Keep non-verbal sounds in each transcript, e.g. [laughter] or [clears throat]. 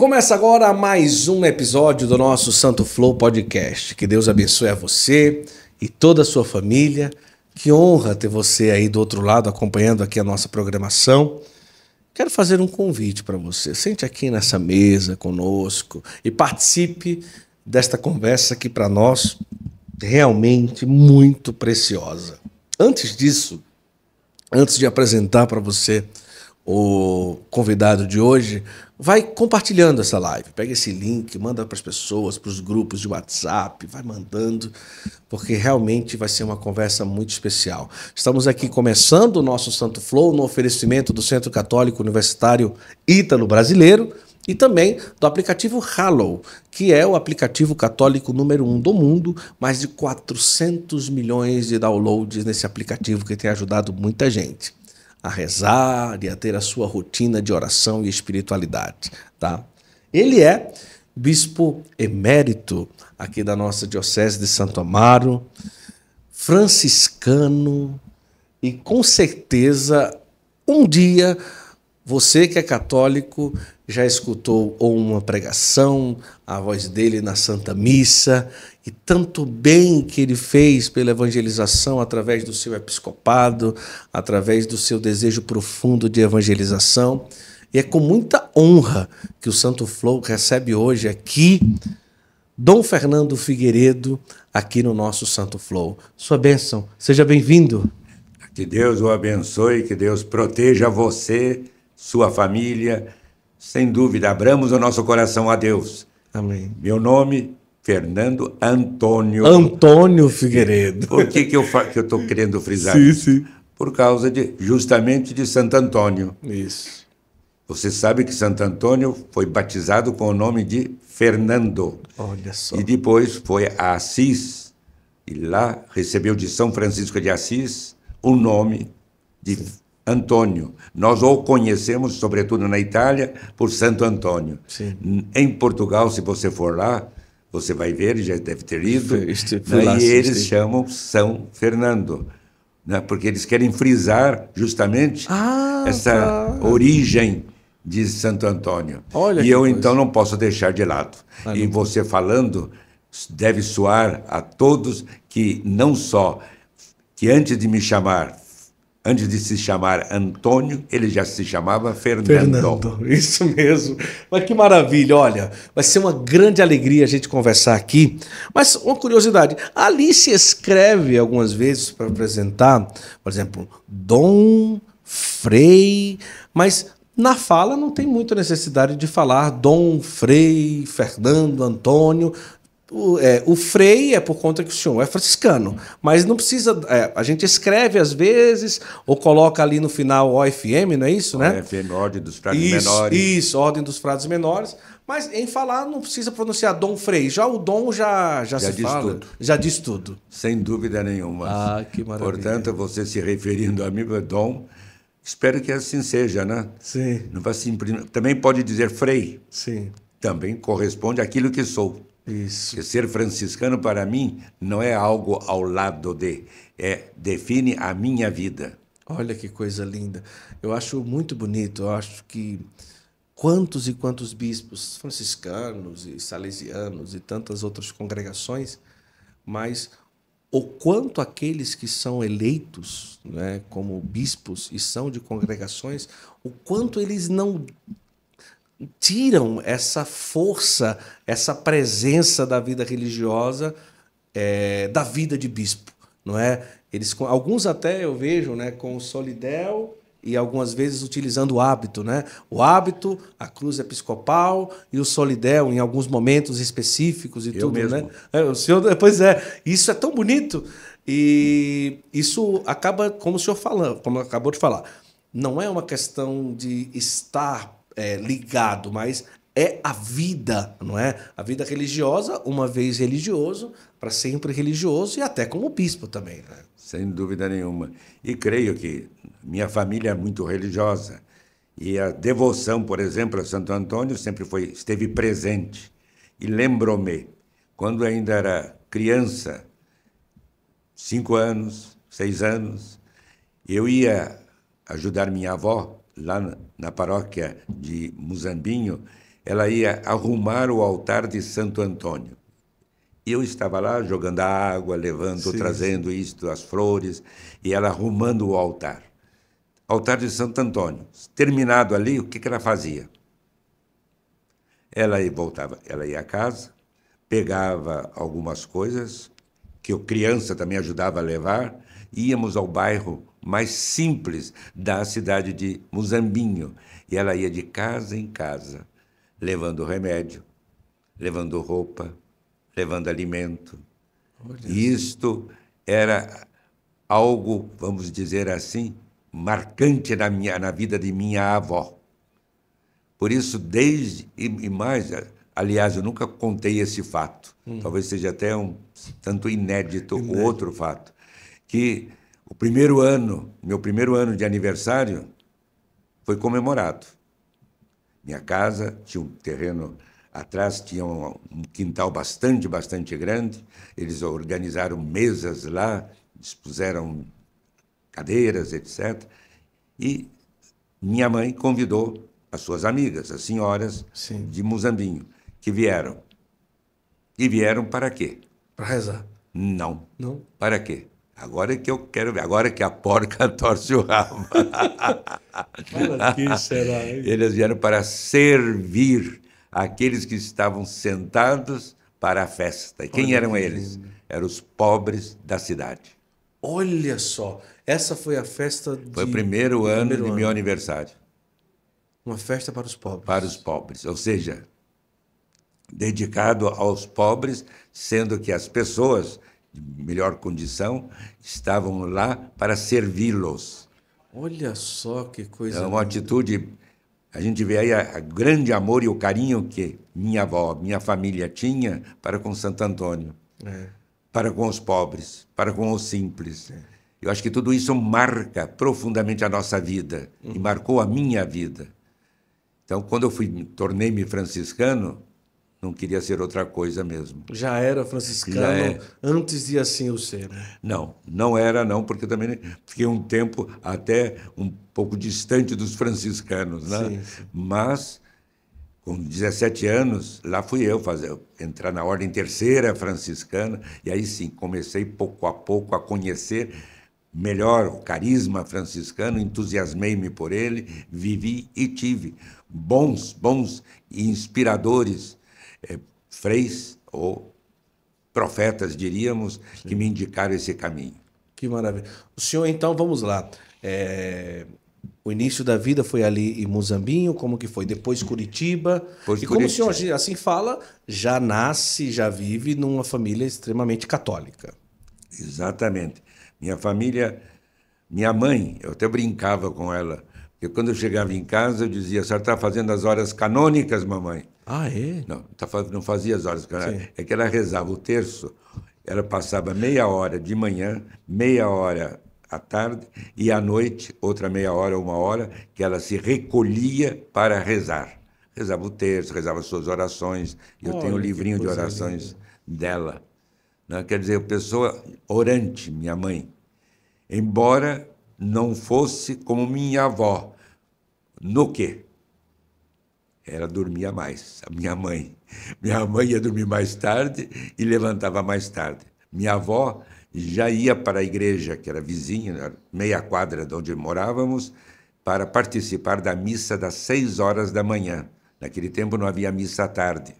Começa agora mais um episódio do nosso Santo Flow Podcast. Que Deus abençoe a você e toda a sua família. Que honra ter você aí do outro lado acompanhando aqui a nossa programação. Quero fazer um convite para você. Sente aqui nessa mesa conosco e participe desta conversa que para nós é realmente muito preciosa. Antes disso, antes de apresentar para você o convidado de hoje, vai compartilhando essa live. Pega esse link, manda para as pessoas, para os grupos de WhatsApp, vai mandando, porque realmente vai ser uma conversa muito especial. Estamos aqui começando o nosso Santo Flow no oferecimento do Centro Católico Universitário Ítalo Brasileiro e também do aplicativo Hallow, que é o aplicativo católico número um do mundo, mais de 400 milhões de downloads nesse aplicativo que tem ajudado muita gente a rezar e a ter a sua rotina de oração e espiritualidade, tá? Ele é bispo emérito aqui da nossa diocese de Santo Amaro, franciscano e com certeza um dia você que é católico já escutou ou uma pregação, a voz dele na Santa Missa, e tanto bem que ele fez pela evangelização através do seu episcopado, através do seu desejo profundo de evangelização. E é com muita honra que o Santo Flow recebe hoje aqui Dom Fernando Figueiredo, aqui no nosso Santo Flow. Sua bênção, seja bem-vindo. Que Deus o abençoe, que Deus proteja você, sua família. Sem dúvida, abramos o nosso coração a Deus. Amém. Meu nome Fernando Antônio. Antônio Figueiredo. Por que, que eu estou querendo frisar sim, isso? Sim. Por causa de, justamente de Santo Antônio. Isso. Você sabe que Santo Antônio foi batizado com o nome de Fernando. Olha só. E depois foi a Assis. E lá recebeu de São Francisco de Assis o nome de sim. Antônio. Nós o conhecemos, sobretudo na Itália, por Santo Antônio. Sim. Em Portugal, se você for lá, você vai ver, já deve ter ido. [laughs] Este, né? lá, e eles chamam São Fernando, né? porque eles querem frisar justamente ah, essa tá. origem de Santo Antônio. Olha e eu coisa. então não posso deixar de lado. Ah, e você falando deve soar a todos que não só que antes de me chamar Antes de se chamar Antônio, ele já se chamava Fernando. Fernando, isso mesmo. Mas que maravilha, olha, vai ser uma grande alegria a gente conversar aqui. Mas uma curiosidade, a Alice escreve algumas vezes para apresentar, por exemplo, Dom, Frei, mas na fala não tem muita necessidade de falar Dom, Frei, Fernando, Antônio. O, é, o Frei é por conta que o senhor é franciscano, mas não precisa. É, a gente escreve às vezes, ou coloca ali no final OFM, não é isso, né? OFM, Ordem dos Frades isso, Menores. Isso, Ordem dos Frades Menores. Mas em falar não precisa pronunciar Dom Frei. Já o Dom já, já, já diz fala. Tudo. Já diz tudo. Sem dúvida nenhuma. Ah, que maravilha. Portanto, você se referindo a mim, Dom, espero que assim seja, né? Sim. Não vai se imprimir. Também pode dizer Frei. Sim. Também corresponde àquilo que sou. Isso. Porque ser franciscano para mim não é algo ao lado de, é define a minha vida. Olha que coisa linda. Eu acho muito bonito. Eu acho que quantos e quantos bispos franciscanos e salesianos e tantas outras congregações, mas o quanto aqueles que são eleitos, né, como bispos e são de congregações, o quanto eles não tiram essa força, essa presença da vida religiosa é, da vida de bispo, não é? Eles, alguns até eu vejo, né, com o solidel e algumas vezes utilizando o hábito, né? O hábito, a cruz episcopal e o solidel em alguns momentos específicos e eu tudo, né? mesmo. né? É, o senhor, [laughs] pois é, isso é tão bonito e isso acaba, como o senhor falando, como acabou de falar, não é uma questão de estar é, ligado, mas é a vida, não é? A vida religiosa, uma vez religioso, para sempre religioso e até como bispo também. Né? Sem dúvida nenhuma. E creio que minha família é muito religiosa e a devoção, por exemplo, a Santo Antônio sempre foi esteve presente. E lembro-me quando ainda era criança, cinco anos, seis anos, eu ia ajudar minha avó lá na paróquia de Muzambinho, ela ia arrumar o altar de Santo Antônio. Eu estava lá jogando a água, levando, sim, trazendo isto, as flores, e ela arrumando o altar. Altar de Santo Antônio. Terminado ali, o que, que ela fazia? Ela voltava, ela ia à casa, pegava algumas coisas que eu criança também ajudava a levar, íamos ao bairro mais simples da cidade de Muzambinho. E ela ia de casa em casa, levando remédio, levando roupa, levando alimento. e isto era algo, vamos dizer assim, marcante na, minha, na vida de minha avó. Por isso, desde e mais, aliás, eu nunca contei esse fato. Hum. Talvez seja até um tanto inédito, inédito. outro fato que o primeiro ano, meu primeiro ano de aniversário, foi comemorado. Minha casa tinha um terreno atrás, tinha um, quintal bastante, bastante grande. Eles organizaram mesas lá, dispuseram cadeiras, etc. E minha mãe convidou as suas amigas, as senhoras Sim. de Muzambinho, que vieram. E vieram para quê? Para rezar. Não. Não. Para quê? Agora é que eu quero ver, agora é que a porca [laughs] torce o rabo. que será, hein? Eles vieram para servir aqueles que estavam sentados para a festa. E quem Olha eram que eles? Lindo. Eram os pobres da cidade. Olha só, essa foi a festa de... Foi o primeiro ano primeiro de ano. meu aniversário. Uma festa para os pobres. Para os pobres, ou seja, dedicado aos pobres, sendo que as pessoas de melhor condição, estavam lá para servi-los. Olha só que coisa. É uma linda. atitude. A gente vê aí o grande amor e o carinho que minha avó, minha família tinha para com Santo Antônio, é. para com os pobres, para com os simples. É. Eu acho que tudo isso marca profundamente a nossa vida uhum. e marcou a minha vida. Então, quando eu fui tornei-me franciscano, não queria ser outra coisa mesmo. Já era franciscano Já é. antes de assim eu ser? Né? Não, não era não, porque também fiquei um tempo até um pouco distante dos franciscanos, né? Sim, sim. Mas com 17 anos, lá fui eu fazer entrar na ordem terceira franciscana e aí sim comecei pouco a pouco a conhecer melhor o carisma franciscano, entusiasmei-me por ele, vivi e tive bons, bons e inspiradores é, freis ou profetas, diríamos, Sim. que me indicaram esse caminho. Que maravilha. O senhor, então, vamos lá. É... O início da vida foi ali em Muzambinho, como que foi? Depois Curitiba. e Curitiba. como o senhor assim fala, já nasce, já vive numa família extremamente católica. Exatamente. Minha família, minha mãe, eu até brincava com ela, porque quando eu chegava em casa eu dizia: a senhora está fazendo as horas canônicas, mamãe? Ah, é? Não, tá não fazia as horas. Sim. É que ela rezava o terço, ela passava meia hora de manhã, meia hora à tarde e à noite, outra meia hora, uma hora, que ela se recolhia para rezar. Rezava o terço, rezava suas orações. Eu tenho um livrinho de orações linda. dela. não né? Quer dizer, pessoa orante, minha mãe. Embora não fosse como minha avó. No quê? ela dormia mais, a minha mãe. Minha mãe ia dormir mais tarde e levantava mais tarde. Minha avó já ia para a igreja, que era vizinha, meia quadra de onde morávamos, para participar da missa das seis horas da manhã. Naquele tempo não havia missa à tarde.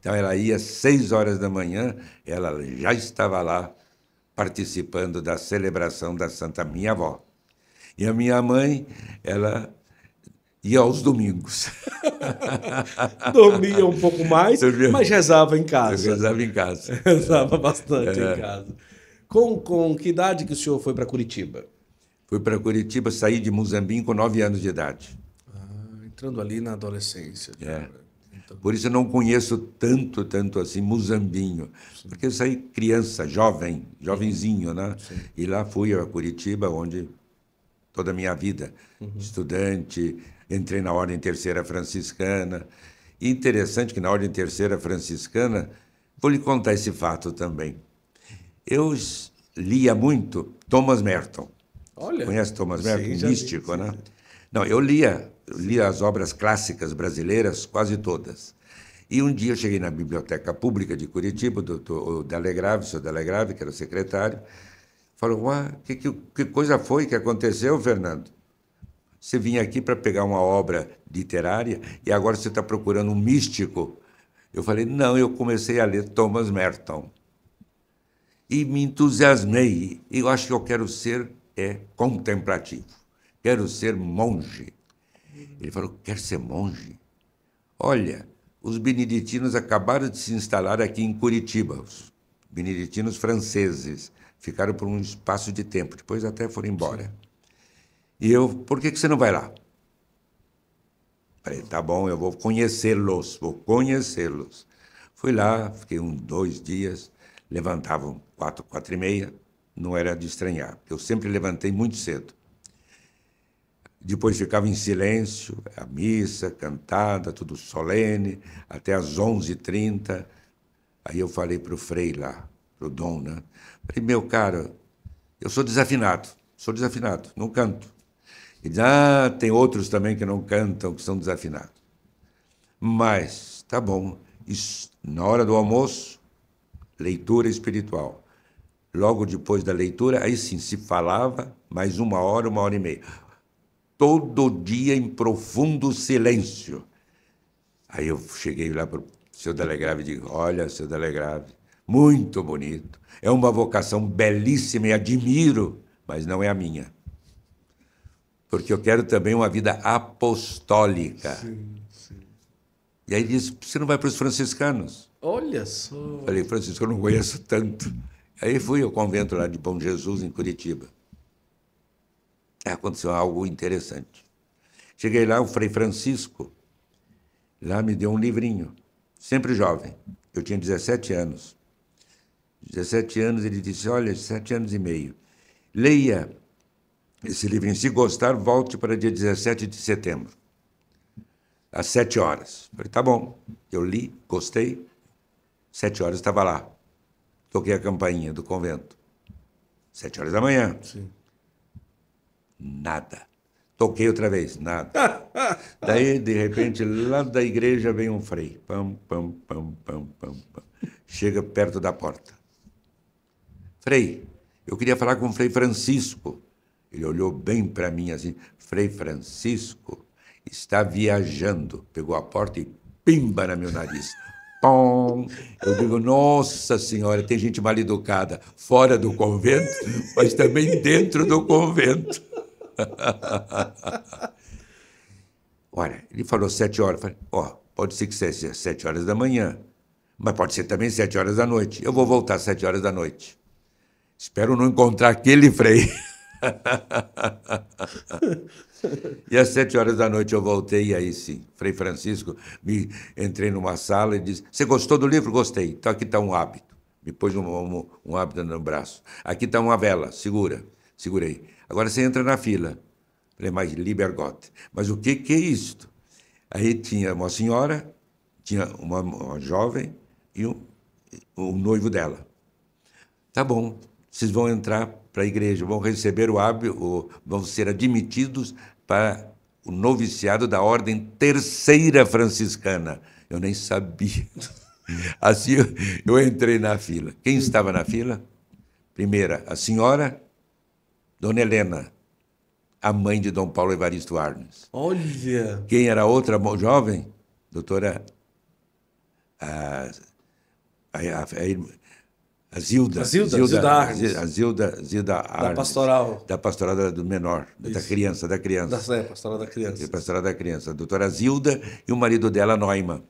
Então ela ia às seis horas da manhã, ela já estava lá participando da celebração da Santa Minha Avó. E a minha mãe, ela e aos domingos. [laughs] Dormia um pouco mais, Dormia. mas rezava em casa. Eu rezava em casa. [laughs] rezava bastante é. em casa. Com, com que idade que o senhor foi para Curitiba? Fui para Curitiba, saí de Muzambim com 9 anos de idade. Ah, entrando ali na adolescência. É. Então... Por isso eu não conheço tanto, tanto assim Muzambinho, Sim. porque eu saí criança, jovem, jovenzinho, né? Sim. E lá fui a Curitiba, onde toda a minha vida, uhum. estudante, entrei na Ordem Terceira Franciscana. E interessante que na Ordem Terceira Franciscana, vou lhe contar esse fato também. Eu lia muito Thomas Merton. Olha, Conhece Thomas Merton? Sim, Místico, vi, né? Não, eu lia, eu lia as obras clássicas brasileiras, quase todas. E um dia eu cheguei na Biblioteca Pública de Curitiba, o, doutor, o Delegrave, o senhor Delegrave, que era o secretário, falou, ah, que, que, que coisa foi que aconteceu, Fernando? Você vinha aqui para pegar uma obra literária e agora você está procurando um místico. Eu falei, não, eu comecei a ler Thomas Merton. E me entusiasmei. Eu acho que eu quero ser é, contemplativo. Quero ser monge. Ele falou, quer ser monge? Olha, os beneditinos acabaram de se instalar aqui em Curitiba. Os beneditinos franceses. Ficaram por um espaço de tempo, depois até foram embora. Sim. E eu, por que, que você não vai lá? Falei, tá bom, eu vou conhecê-los, vou conhecê-los. Fui lá, fiquei um, dois dias, levantavam quatro, quatro e meia, não era de estranhar. Eu sempre levantei muito cedo. Depois ficava em silêncio, a missa, cantada, tudo solene, até às 11h30. Aí eu falei para o Frei lá, para o Dom, né? Falei, meu cara, eu sou desafinado, sou desafinado, não canto. Ele diz, ah, tem outros também que não cantam, que são desafinados. Mas, tá bom, isso, na hora do almoço, leitura espiritual. Logo depois da leitura, aí sim, se falava mais uma hora, uma hora e meia. Todo dia em profundo silêncio. Aí eu cheguei lá para o seu Delegrave e digo, olha, seu Delegrave, muito bonito. É uma vocação belíssima e admiro, mas não é a minha porque eu quero também uma vida apostólica. Sim, sim. E aí disse: você não vai para os franciscanos? Olha só. Falei: Francisco, eu não conheço tanto. Aí fui ao convento lá de Bom Jesus, em Curitiba. Aí aconteceu algo interessante. Cheguei lá, o Frei Francisco lá me deu um livrinho, sempre jovem. Eu tinha 17 anos. 17 anos, ele disse: Olha, 17 anos e meio. Leia esse livro em si, gostar, volte para dia 17 de setembro, às 7 horas. Falei, tá bom. Eu li, gostei. 7 horas estava lá. Toquei a campainha do convento. 7 horas da manhã. Sim. Nada. Toquei outra vez, nada. [laughs] Daí, de repente, lá da igreja vem um frei. Pam, pam, pam, pam, pam, pam. Chega perto da porta. Frei, eu queria falar com o frei Francisco. Ele olhou bem para mim assim: Frei Francisco está viajando. Pegou a porta e pimba na meu nariz. [laughs] Pom. Eu digo, nossa senhora, tem gente mal educada fora do convento, mas também dentro do convento. [laughs] Olha, ele falou sete horas. Falei, ó, oh, pode ser que seja sete horas da manhã, mas pode ser também sete horas da noite. Eu vou voltar às sete horas da noite. Espero não encontrar aquele freio. [laughs] e às sete horas da noite eu voltei, e aí sim, Frei Francisco, me entrei numa sala e disse: Você gostou do livro? Gostei. Então aqui está um hábito. Me pôs um, um, um hábito no braço. Aqui está uma vela, segura. Segurei. Agora você entra na fila. Falei, mas Libergote. Mas o que, que é isto? Aí tinha uma senhora, tinha uma, uma jovem e um, o noivo dela. Tá bom, vocês vão entrar para a igreja, vão receber o hábito, vão ser admitidos para o noviciado da ordem terceira franciscana. Eu nem sabia. [laughs] Assim eu, eu entrei na fila. Quem estava na fila? Primeira, a senhora Dona Helena, a mãe de Dom Paulo Evaristo Arnes. Olha! Quem era a outra jovem? Doutora a, a, a, a Zilda. A Zilda, Zilda, Zilda A Zilda, Zilda Da pastoral. Da pastoral do menor, Isso. da criança, da criança. Da, é, pastoral da criança. Da pastoral da criança. A doutora Zilda e o marido dela, Neumann.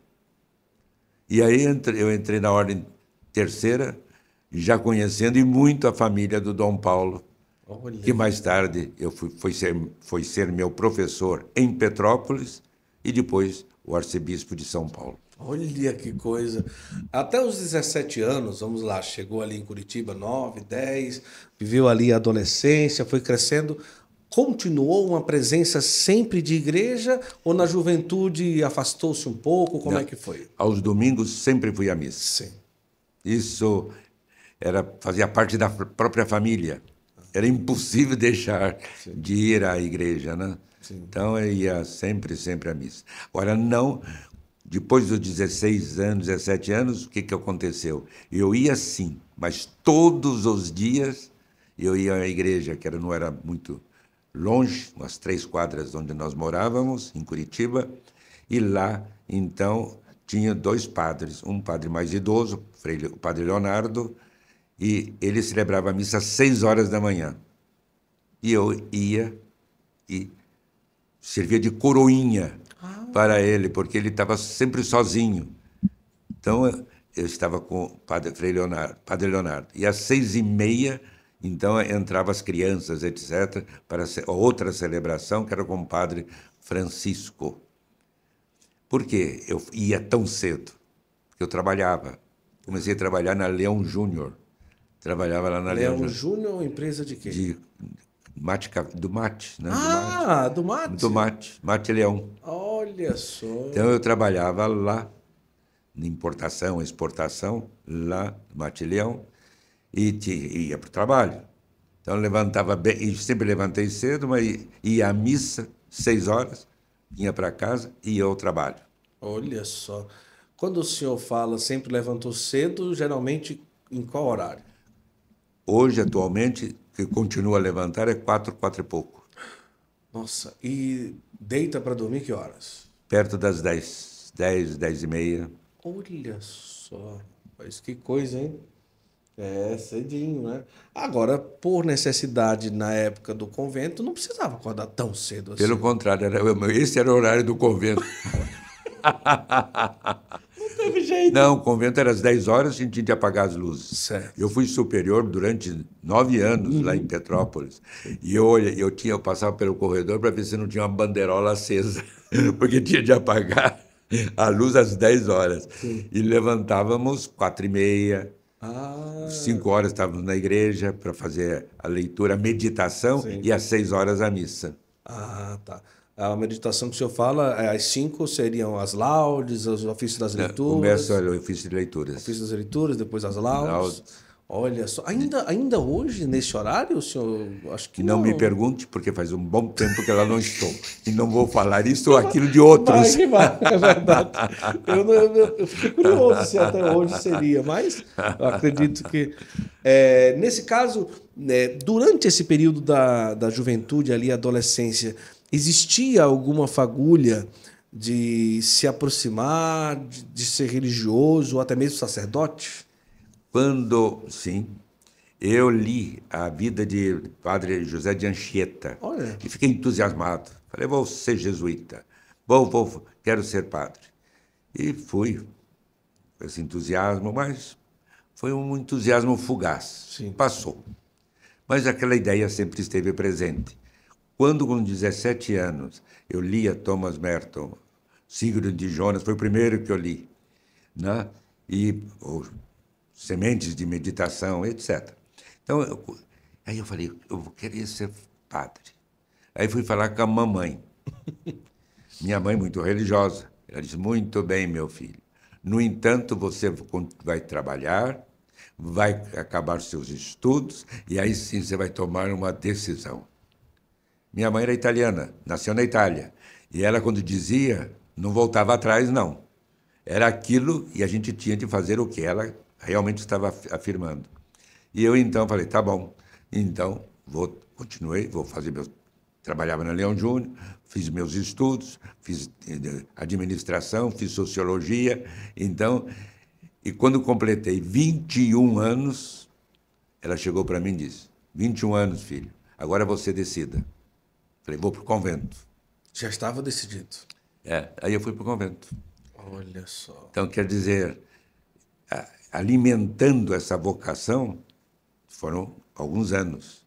E aí eu entrei na ordem terceira, já conhecendo e muito a família do Dom Paulo, Olha. que mais tarde eu fui, foi, ser, foi ser meu professor em Petrópolis e depois o arcebispo de São Paulo. Olha que coisa. Até os 17 anos, vamos lá, chegou ali em Curitiba, 9, 10, viveu ali a adolescência, foi crescendo. Continuou uma presença sempre de igreja ou na juventude afastou-se um pouco? Como Não. é que foi? Aos domingos sempre fui à missa. Sim. Isso era fazia parte da própria família. Era impossível [laughs] deixar Sim. de ir à igreja, né? Sim. Então eu ia sempre, sempre à missa. Agora não depois dos 16 anos, 17 anos, o que, que aconteceu? Eu ia sim, mas todos os dias eu ia à igreja, que era, não era muito longe, umas três quadras onde nós morávamos, em Curitiba, e lá, então, tinha dois padres, um padre mais idoso, o padre Leonardo, e ele celebrava a missa às seis horas da manhã. E eu ia e servia de coroinha para ele, porque ele estava sempre sozinho. Então, eu estava com o padre, Frei Leonardo, padre Leonardo. E às seis e meia, então, entravam as crianças, etc., para outra celebração, que era com o padre Francisco. Por quê? eu ia tão cedo? Porque eu trabalhava. Comecei a trabalhar na Leão Júnior. Trabalhava lá na Leão, Leão Júnior. empresa de quê? De mate, do mate, né? Ah, do mate. Do mate, do mate, mate Leão. Oh. Olha só. Então eu trabalhava lá, na importação, exportação, lá no Matilhão, e ia para o trabalho. Então levantava bem, e sempre levantei cedo, mas ia à missa, seis horas, vinha para casa e ia ao trabalho. Olha só. Quando o senhor fala sempre levantou cedo, geralmente em qual horário? Hoje, atualmente, que continua a levantar é quatro, quatro e pouco. Nossa, e deita para dormir que horas? Perto das 10, 10, 10 e meia. Olha só, mas que coisa, hein? É, cedinho, né? Agora, por necessidade na época do convento, não precisava acordar tão cedo assim. Pelo contrário, era, esse era o horário do convento. [laughs] teve jeito. Não, o convento era às 10 horas e a gente tinha de apagar as luzes. Certo. Eu fui superior durante nove anos uhum. lá em uhum. Petrópolis. E eu, olha, eu, tinha, eu passava pelo corredor para ver se não tinha uma banderola acesa, [laughs] porque tinha de apagar a luz às 10 horas. Sim. E levantávamos quatro e meia, ah. Cinco horas estávamos na igreja para fazer a leitura, a meditação Sim. e às seis horas a missa. Ah, tá a meditação que o senhor fala, é, as cinco seriam as laudes, os ofícios das leituras. Começa o ofício de leituras. Ofício das leituras, depois as laudes. Olha só, ainda, ainda hoje, nesse horário, o senhor, acho que não... Não me pergunte, porque faz um bom tempo que ela não estou. e não vou falar isso ou aquilo de outros. Vai, que é verdade. Eu, não, eu, eu fiquei curioso se até hoje seria, mas acredito que... É, nesse caso, é, durante esse período da, da juventude ali, adolescência, existia alguma fagulha de se aproximar, de, de ser religioso, ou até mesmo sacerdote? Quando, sim, eu li a vida de Padre José de Anchieta Olha. e fiquei entusiasmado. Falei, vou ser jesuíta, vou, vou, quero ser padre. E fui, com esse entusiasmo, mas foi um entusiasmo fugaz, Sim. passou. Mas aquela ideia sempre esteve presente. Quando, com 17 anos, eu lia Thomas Merton, Sigrid de Jonas, foi o primeiro que eu li, né? e ou, Sementes de Meditação, etc. Então, eu, aí eu falei, eu queria ser padre. Aí fui falar com a mamãe. [laughs] Minha mãe, muito religiosa, ela disse: Muito bem, meu filho. No entanto, você vai trabalhar, vai acabar seus estudos, e aí sim você vai tomar uma decisão. Minha mãe era italiana, nasceu na Itália. E ela, quando dizia, não voltava atrás, não. Era aquilo e a gente tinha de fazer o que ela realmente estava afirmando. E eu então falei: tá bom, então vou, continuei, vou fazer meus. Trabalhava na Leão Júnior, fiz meus estudos, fiz eh, administração, fiz sociologia. Então, e quando completei 21 anos, ela chegou para mim e disse: 21 anos, filho, agora você decida. Falei, vou para o convento. Já estava decidido. É, aí eu fui para o convento. Olha só. Então, quer dizer, alimentando essa vocação, foram alguns anos.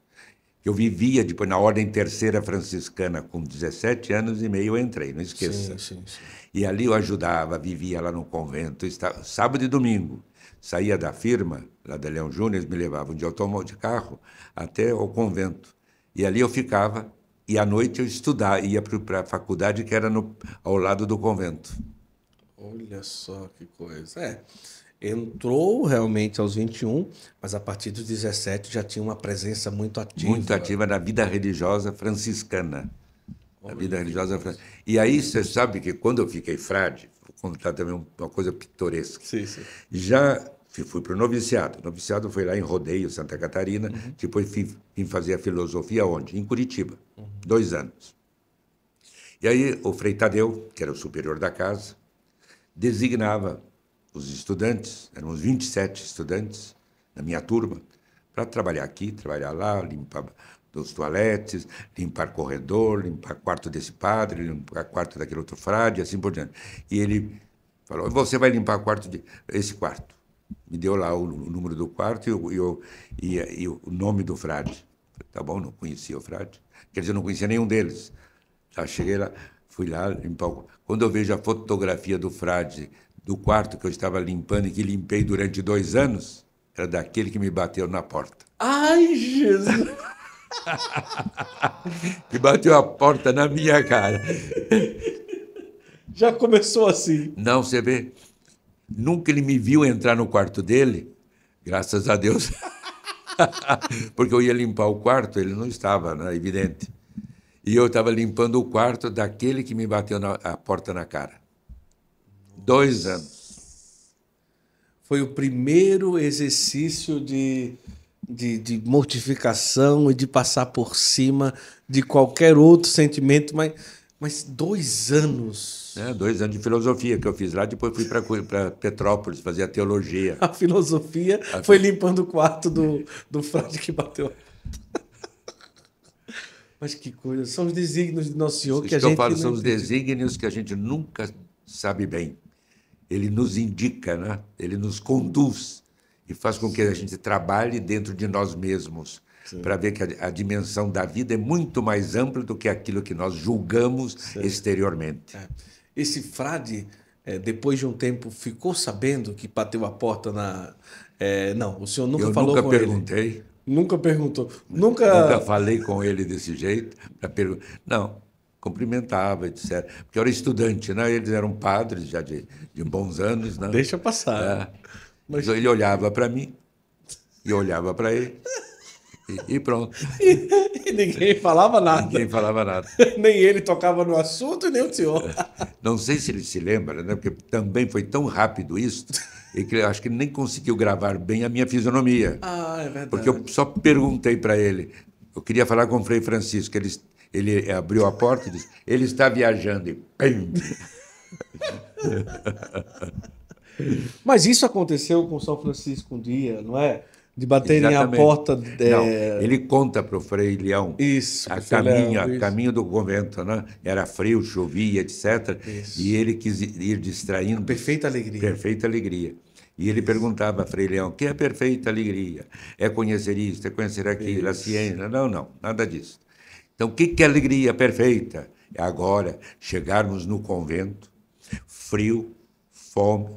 Eu vivia, depois, na Ordem Terceira Franciscana, com 17 anos e meio, eu entrei, não esqueça. Sim, sim, sim. E ali eu ajudava, vivia lá no convento, estava, sábado e domingo. Saía da firma, lá da Leão Júnior, me levavam de automóvel, de carro, até o convento. E ali eu ficava e à noite eu estudar, ia para a faculdade que era no, ao lado do convento. Olha só que coisa. É, entrou realmente aos 21, mas a partir dos 17 já tinha uma presença muito ativa. Muito ativa na vida religiosa franciscana. na vida religiosa franciscana. E aí você sabe que quando eu fiquei frade, vou contar também uma coisa pitoresca. Sim, sim. Já fui para o noviciado. O noviciado foi lá em Rodeio, Santa Catarina. Uhum. Depois fui, vim fazer a filosofia onde? Em Curitiba, uhum. dois anos. E aí o Frei Tadeu, que era o superior da casa, designava os estudantes, eram uns 27 estudantes na minha turma, para trabalhar aqui, trabalhar lá, limpar dos toaletes, limpar corredor, limpar quarto desse padre, limpar quarto daquele outro frade, assim por diante. E ele falou: você vai limpar quarto de, esse quarto me deu lá o, o número do quarto e, o, e, e, o nome do frade. Tá bom, não conhecia o frade. Quer dizer, não conhecia nenhum deles. Tá, cheguei lá, fui lá limpar. Quando eu vejo a fotografia do frade do quarto que eu estava limpando e que limpei durante dois anos, era daquele que me bateu na porta. Ai, Jesus! que [laughs] bateu a porta na minha cara. Já começou assim. Não, você vê. Nunca ele me viu entrar no quarto dele, graças a Deus, [laughs] porque eu ia limpar o quarto, ele não estava, né? evidente. E eu estava limpando o quarto daquele que me bateu na, a porta na cara. Dois anos. Foi o primeiro exercício de, de, de mortificação e de passar por cima de qualquer outro sentimento, mas, mas dois anos né? Dois anos de filosofia que eu fiz lá, depois fui para Petrópolis fazer a teologia. A filosofia a foi fi... limpando o quarto do, do frade que bateu. Mas que coisa, são os desígnios de Nosso Senhor Isso que a gente. Eu falo, são os desígnios que a gente nunca sabe bem. Ele nos indica, né? ele nos conduz e faz com que a gente trabalhe dentro de nós mesmos para ver que a, a, dimensão da vida é muito mais ampla do que aquilo que nós julgamos Sim. exteriormente. É. Esse frade, é, depois de um tempo, ficou sabendo que bateu a porta na. É, não, o senhor nunca eu falou nunca com ele. Nunca perguntei. Nunca perguntou. Nunca. Nunca falei com ele desse jeito. Pergun... Não, cumprimentava, etc. Porque eu era estudante, né? Eles eram padres já de, de bons anos, né? Deixa passar. É. Mas... Ele olhava para mim e olhava para ele. E, pronto. E, [laughs] e, ninguém falava nada. Ninguém falava nada. [laughs] nem ele tocava no assunto e nem o senhor. [laughs] Não sei se ele se lembra, né? porque também foi tão rápido isso, e que acho que ele nem conseguiu gravar bem a minha fisionomia. Ah, é verdade. Porque eu só perguntei para ele. Eu queria falar com o Frei Francisco. Ele, ele abriu a porta e disse: ele está viajando. E pim! Mas isso aconteceu com São Francisco um dia, não é? de baterem a porta. De... É, não, ele conta para o Frei Leão. Isso. A caminho, Leão, a isso. caminho do convento, né? Era frio, chovia, etc. Isso. E ele quis ir distraindo. A perfeita alegria. Perfeita alegria. E ele isso. perguntava a Frei Leão, o que é a perfeita alegria? É conhecer isto, é conhecer aquilo, a ciência? Não, não, nada disso. Então, o que, que é alegria perfeita? É agora chegarmos no convento, frio, fome,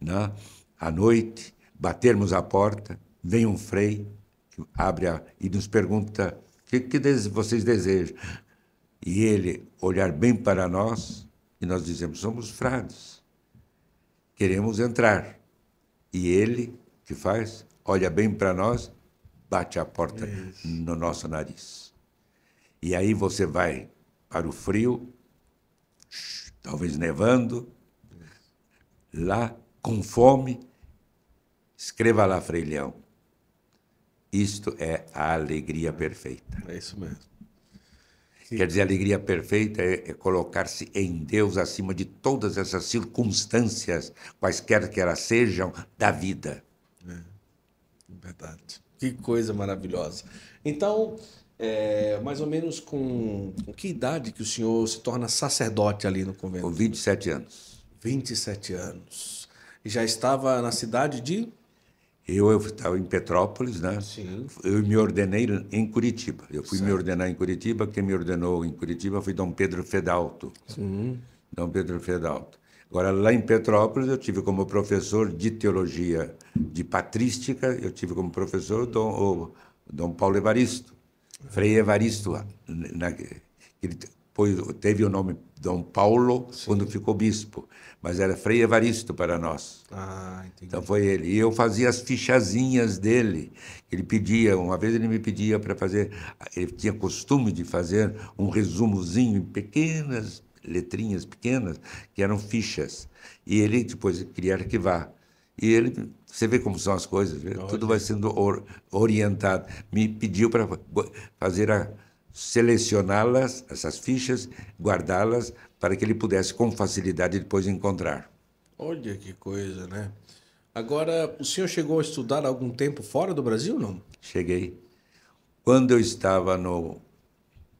né? à noite, batermos a porta vem um frei, abre a, e nos pergunta: o que, que vocês desejam? E ele olhar bem para nós, e nós dizemos: somos frades, queremos entrar. E ele, que faz? Olha bem para nós, bate a porta Isso. no nosso nariz. E aí você vai para o frio, talvez nevando, lá com fome, escreva lá, Frei Leão isto é a alegria perfeita. É isso mesmo. Quer dizer, a alegria perfeita é, é colocar-se em Deus acima de todas essas circunstâncias, quaisquer que elas sejam, da vida. É, verdade. Que coisa maravilhosa. Então, é, mais ou menos com, com, que idade que o senhor se torna sacerdote ali no convento? Com 27 anos. 27 anos. E já estava na cidade de? Eu estava em Petrópolis, né? Sim. Eu me ordenei em Curitiba. Eu fui certo. me ordenar em Curitiba. Quem me ordenou em Curitiba foi Dom Pedro Fedalto. Sim. Dom Pedro Fedalto. Agora, lá em Petrópolis, eu tive como professor de teologia de patrística, eu tive como professor Dom, Dom Paulo Evaristo, Frei Evaristo, na, que ele, teve o nome Dom Paulo, Sim. quando ficou bispo. Mas era Frei Evaristo para nós. Ah, então foi ele. E eu fazia as fichazinhas dele. Ele pedia, uma vez ele me pedia para fazer, ele tinha costume de fazer um resumozinho em pequenas letrinhas pequenas, que eram fichas. E ele depois queria arquivar. E ele, você vê como são as coisas, tudo vai sendo or, orientado. Me pediu para fazer a, selecioná-las, essas fichas, guardá-las para que ele pudesse com facilidade depois encontrar. Olha que coisa, né? Agora, o senhor chegou a estudar algum tempo fora do Brasil, não? Cheguei. Quando eu estava no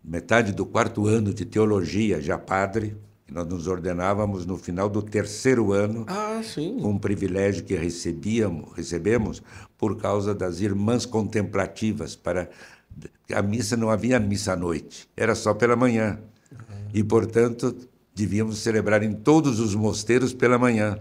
metade do quarto ano de teologia, já padre, nós nos ordenávamos no final do terceiro ano, ah, com um privilégio que recebíamos, recebemos por causa das irmãs contemplativas para a missa não havia missa à noite, era só pela manhã. E, portanto, devíamos celebrar em todos os mosteiros pela manhã.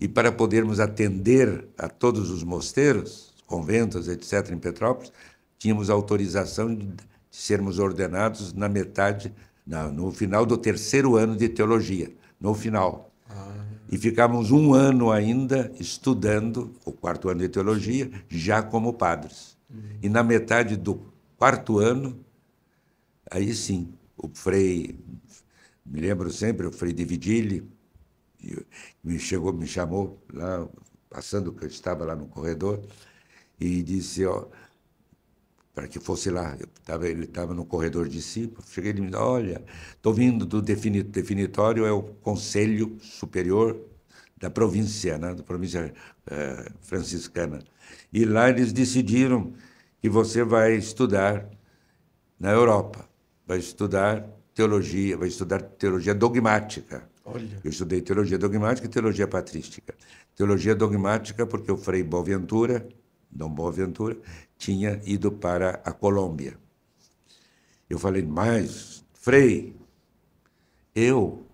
E para podermos atender a todos os mosteiros, conventos, etc., em Petrópolis, tínhamos autorização de, de sermos ordenados na metade, na, no final do terceiro ano de teologia, no final. Ah. E ficávamos um ano ainda estudando, o quarto ano de teologia, já como padres. Uhum. E na metade do quarto ano, aí sim, o Frei, me lembro sempre, o Frei de Vigile, me, chegou, me chamou lá, passando que eu estava lá no corredor, e disse, ó, para que fosse lá. Tava, ele estava no corredor de cima. Si, cheguei e me disse, olha, estou vindo do definitório, é o Conselho Superior da província, né, da província eh, franciscana. E lá eles decidiram que você vai estudar na Europa, vai estudar teologia, vai estudar teologia dogmática. Olha. Eu estudei teologia dogmática e teologia patrística. Teologia dogmática porque o Frei Boaventura, Dom Boaventura, tinha ido para a Colômbia. Eu falei, mas, Frei, eu?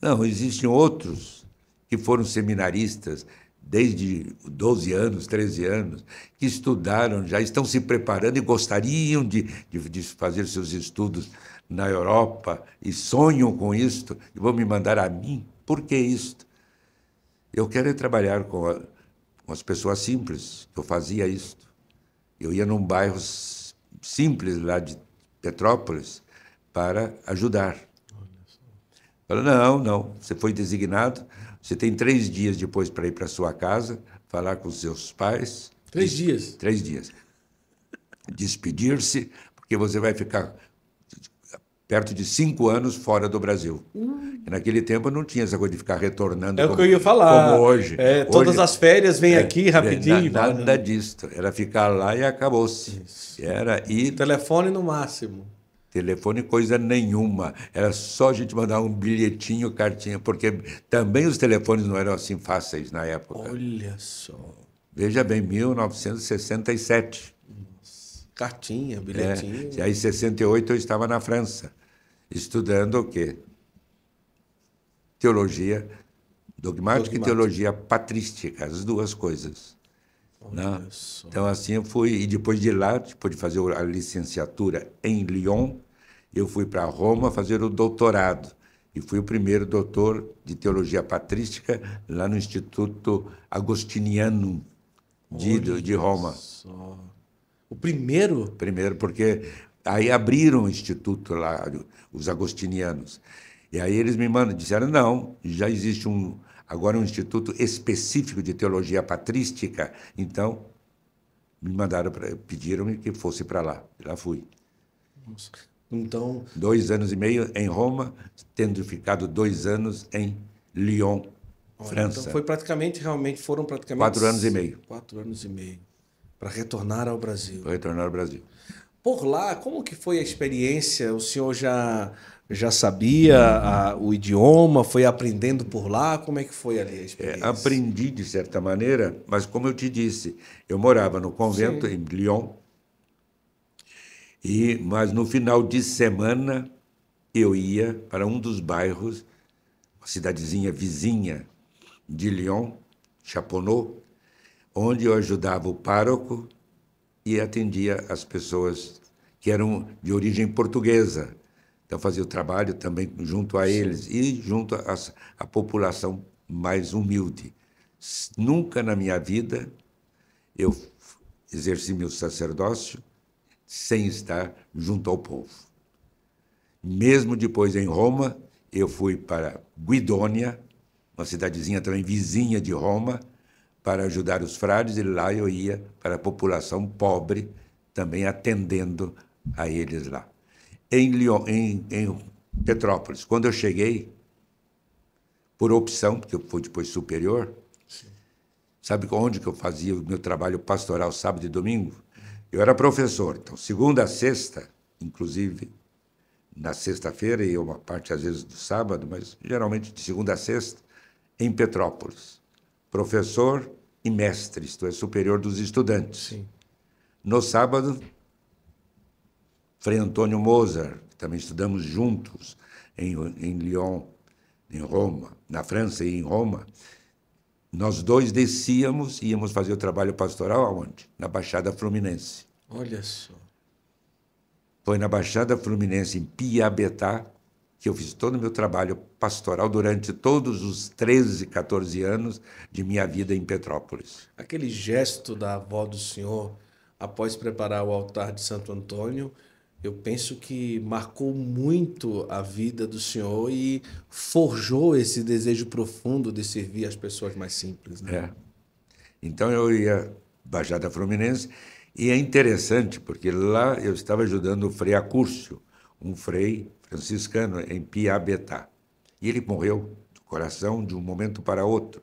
Não, existem outros que foram seminaristas, desde 12 anos, 13 anos, que estudaram, já estão se preparando e gostariam de, de, de fazer seus estudos na Europa e sonham com isto e vão me mandar a mim? Por que isto? Eu quero é trabalhar com, a, com as pessoas simples, eu fazia isto. Eu ia num bairro simples lá de Petrópolis para ajudar. Falei, não, não, você foi designado você tem três dias depois para ir para sua casa, falar com os seus pais. Três dias? Três dias. Despedir-se, porque você vai ficar perto de cinco anos fora do Brasil. Hum. Naquele tempo não tinha essa coisa de ficar retornando. É como, o que eu ia falar. Como hoje. É, hoje todas as férias vêm é, aqui é, rapidinho. É, né? nada, nada disso. Era ficar lá e acabou-se. Era e Telefone no máximo telefone, coisa nenhuma. Era só a gente mandar um bilhetinho, cartinha, porque também os telefones não eram assim fáceis na época. Olha só. Veja bem, 1967. Nossa. Cartinha, bilhetinho. É. Aí, em 68, eu estava na França, estudando o quê? Teologia dogmática, dogmática. e teologia patrística, as duas coisas. Né? Então, assim, eu fui. E depois de lá, depois de fazer a licenciatura em Lyon, eu fui para Roma fazer o doutorado. E fui o primeiro doutor de teologia patrística lá no Instituto Agostiniano de, de Roma. Só. O primeiro? Primeiro, porque aí abriram o instituto lá, os agostinianos. E aí eles me mandam, disseram: não, já existe um agora um instituto específico de teologia patrística. Então, me mandaram, pediram-me que fosse para lá. E lá fui. Nossa. Então. Dois anos e meio em Roma, tendo ficado dois anos em Lyon, Olha, então França. Então foi praticamente, realmente, foram praticamente. Quatro anos e meio. Quatro anos e meio. Para retornar ao Brasil. Para retornar ao Brasil. Por lá, como que foi a experiência? O senhor já já sabia a, o idioma, foi aprendendo por lá? Como é que foi ali a é, experiência? É, aprendi de certa maneira, mas como eu te disse, eu morava no convento Sim. em Lyon, e, mas no final de semana eu ia para um dos bairros, uma cidadezinha vizinha de Lyon, Chaponot, onde eu ajudava o pároco e atendia as pessoas que eram de origem portuguesa então, fazia o trabalho também junto a Sim. eles e junto à população mais humilde. Nunca na minha vida eu exerci meu sacerdócio sem estar junto ao povo. Mesmo depois em Roma, eu fui para Guidônia, uma cidadezinha também vizinha de Roma, para ajudar os frades, e lá eu ia para a população pobre, também atendendo a eles lá em, Lyon, em, em Petrópolis. Quando eu cheguei, por opção, porque eu fui depois superior, Sim. sabe onde que eu fazia o meu trabalho pastoral sábado e domingo? Eu era professor, então segunda a sexta, inclusive na sexta-feira e uma parte às vezes do sábado, mas geralmente de segunda a sexta, em Petrópolis. Professor e mestre, isto é, superior dos estudantes. Sim. No sábado, Frei Antônio Mozart, que também estudamos juntos em, em Lyon, em Roma, na França e em Roma, nós dois descíamos e íamos fazer o trabalho pastoral aonde? Na Baixada Fluminense. Olha só. Foi na Baixada Fluminense, em Piabetá, que eu fiz todo o meu trabalho pastoral durante todos os 13, 14 anos de minha vida em Petrópolis. Aquele gesto da avó do senhor após preparar o altar de Santo Antônio eu penso que marcou muito a vida do senhor e forjou esse desejo profundo de servir as pessoas mais simples. Né? É. Então eu ia Baixada Fluminense e é interessante porque lá eu estava ajudando o Frei Acúrcio, um frei franciscano em Piabetá. E ele morreu do coração de um momento para outro.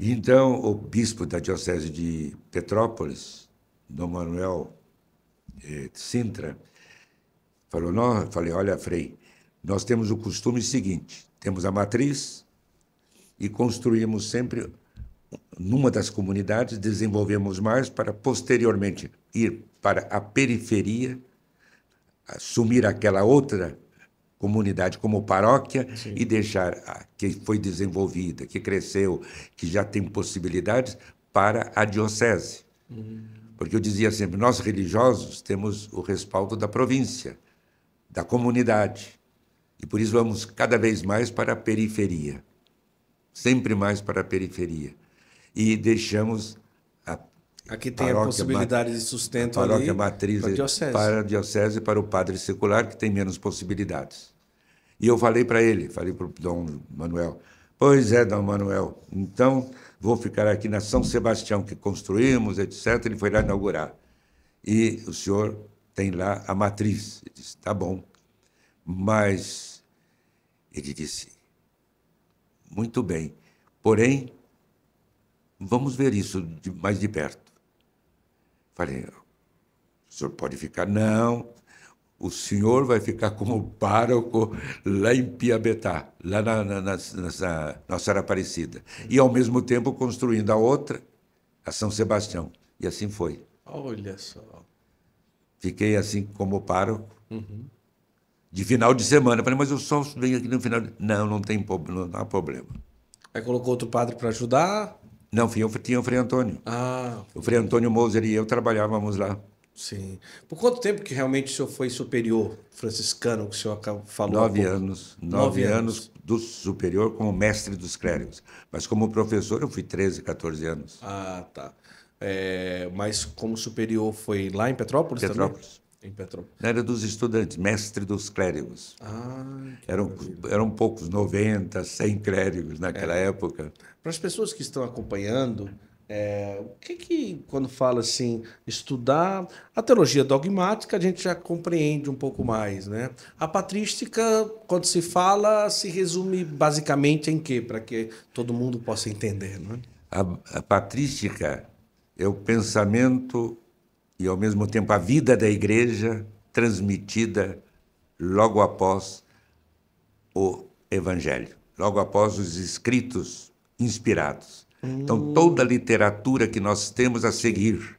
Então o bispo da diocese de Petrópolis, Dom Manuel é, Sintra, falou, não, falei, olha, Frei, nós temos o costume seguinte, temos a matriz e construímos sempre numa das comunidades, desenvolvemos mais para posteriormente ir para a periferia, assumir aquela outra comunidade como paróquia Sim. e deixar a, que foi desenvolvida, que cresceu, que já tem possibilidades para a diocese. Uhum. Porque eu dizia sempre: nós religiosos temos o respaldo da província, da comunidade. E por isso vamos cada vez mais para a periferia sempre mais para a periferia. E deixamos a. Aqui tem paróquia, a possibilidade de sustento a paróquia ali, matriz para a diocese. Para a diocese, para o padre secular, que tem menos possibilidades. E eu falei para ele, falei para o Dom Manuel: Pois é, Dom Manuel, então vou ficar aqui na São Sebastião, que construímos, etc. Ele foi lá inaugurar. E o senhor tem lá a matriz. Ele disse, tá bom. Mas ele disse, muito bem. Porém, vamos ver isso de mais de perto. Falei, o senhor pode ficar? Não, o senhor vai ficar como pároco lá em Piabetá, lá na, na, na, na Nossa Era Aparecida. E, ao mesmo tempo, construindo a outra, a São Sebastião. E assim foi. Olha só. Fiquei assim como pároco. Uhum. De final de semana. Falei, mas eu só venho aqui no final. De... Não, não tem não há problema. Aí colocou outro padre para ajudar? Não, tinha o Frei Antônio. Ah. O Frei Antônio Moser e eu trabalhávamos lá. Sim. Por quanto tempo que realmente o senhor foi superior franciscano, que o senhor falou? Nove anos. Nove, nove anos. anos. do superior como mestre dos clérigos. Mas como professor eu fui 13, 14 anos. Ah, tá. É, mas como superior foi lá em Petrópolis, Petrópolis. também? Em Petrópolis. Era dos estudantes, mestre dos clérigos. Ah, eram, eram poucos, 90, 100 clérigos naquela é. época. Para as pessoas que estão acompanhando, é, o que que, quando fala assim, estudar a teologia dogmática, a gente já compreende um pouco mais, né? A patrística, quando se fala, se resume basicamente em quê? Para que todo mundo possa entender, né A, a patrística é o pensamento e, ao mesmo tempo, a vida da igreja transmitida logo após o evangelho, logo após os escritos inspirados. Então, toda a literatura que nós temos a seguir,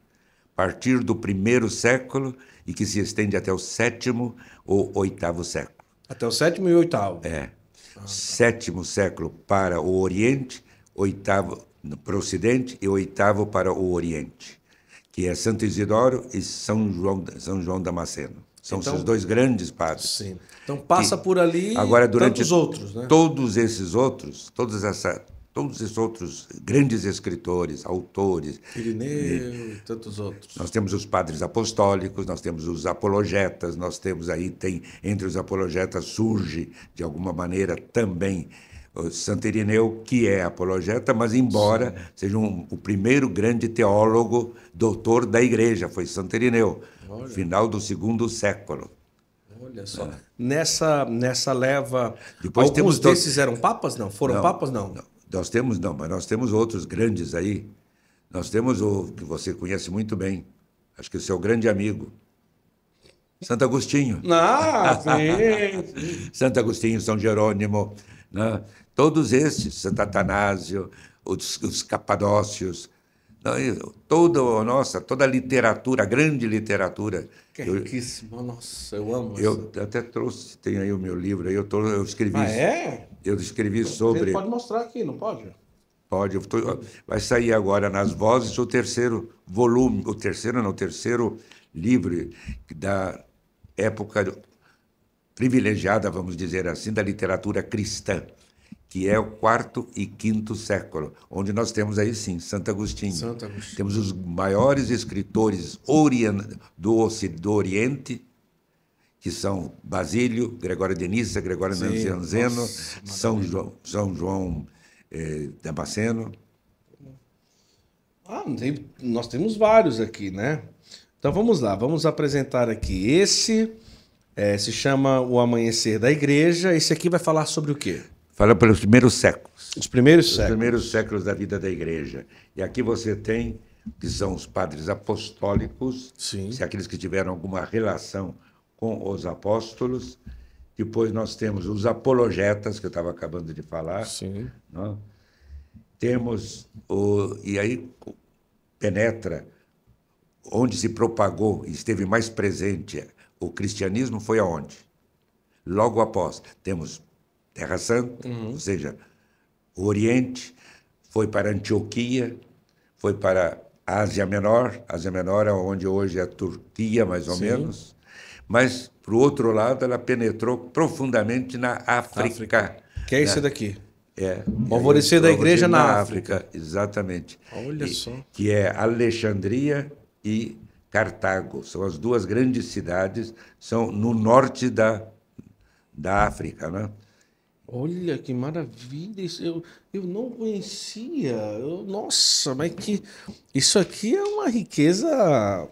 a partir do primeiro século e que se estende até o sétimo ou oitavo século. Até o sétimo e oitavo. É. Ah, tá. Sétimo século para o Oriente, oitavo para o Ocidente e oitavo para o Oriente, que é Santo Isidoro e São João, São João Damasceno. São então, esses dois grandes padres. Sim. Então passa que, por ali agora durante outros, né? todos esses outros, todas essa todos esses outros grandes escritores, autores. Pirineu eh, e tantos outros. Nós temos os padres apostólicos, nós temos os apologetas, nós temos aí, tem entre os apologetas surge, de alguma maneira, também o Santo Irineu, que é apologeta, mas embora Sim. seja um, o primeiro grande teólogo doutor da igreja, foi Santo Irineu, Olha. final do segundo século. Olha só. É. Nessa, nessa leva. Depois alguns desses eram papas? Não. Foram não, papas? Não. não. Nós temos, não, mas nós temos outros grandes aí. Nós temos o que você conhece muito bem, acho que o seu grande amigo, Santo Agostinho. [laughs] Ah, sim. Santo Agostinho, São Jerônimo, né? todos esses, Santo Atanásio, os, os capadócios, toda nossa toda a literatura a grande literatura que é eu, riquíssima nossa eu amo eu isso. até trouxe tem aí o meu livro aí eu tô, eu escrevi ah, é? eu escrevi sobre Você pode mostrar aqui não pode pode tô, vai sair agora nas vozes o terceiro volume o terceiro não o terceiro livro da época privilegiada vamos dizer assim da literatura cristã que é o quarto e quinto século, onde nós temos aí sim Santo Agostinho. Santo Agostinho. Temos os maiores escritores do, Oriente, que são Basílio, Gregório de Nissa, Gregório Nanzeno, São João, São João eh, Damasceno. Ah, tem, nós temos vários aqui, né? Então vamos lá, vamos apresentar aqui esse. É, se chama O Amanhecer da Igreja. Esse aqui vai falar sobre o quê? fala pelos primeiros séculos. Os primeiros os séculos. Os primeiros séculos da vida da igreja. E aqui você tem, que são os padres apostólicos, Sim. se aqueles que tiveram alguma relação com os apóstolos. Depois nós temos os apologetas, que eu estava acabando de falar. Sim. Não? Né? Temos, o, e aí penetra onde se propagou e esteve mais presente o cristianismo foi aonde? Logo após, temos Terra Santa, uhum. ou seja, o Oriente, foi para Antioquia, foi para Ásia Menor, Ásia Menor é onde hoje é a Turquia, mais ou Sim. menos, mas, para o outro lado, ela penetrou profundamente na África. África. Que é isso né? daqui. É. O alvorecer da igreja na, na África. África. Exatamente. Olha e, só. Que é Alexandria e Cartago. São as duas grandes cidades, são no norte da, da África, né? Olha que maravilha! Isso, eu, eu não conhecia. Eu, nossa, mas que isso aqui é uma riqueza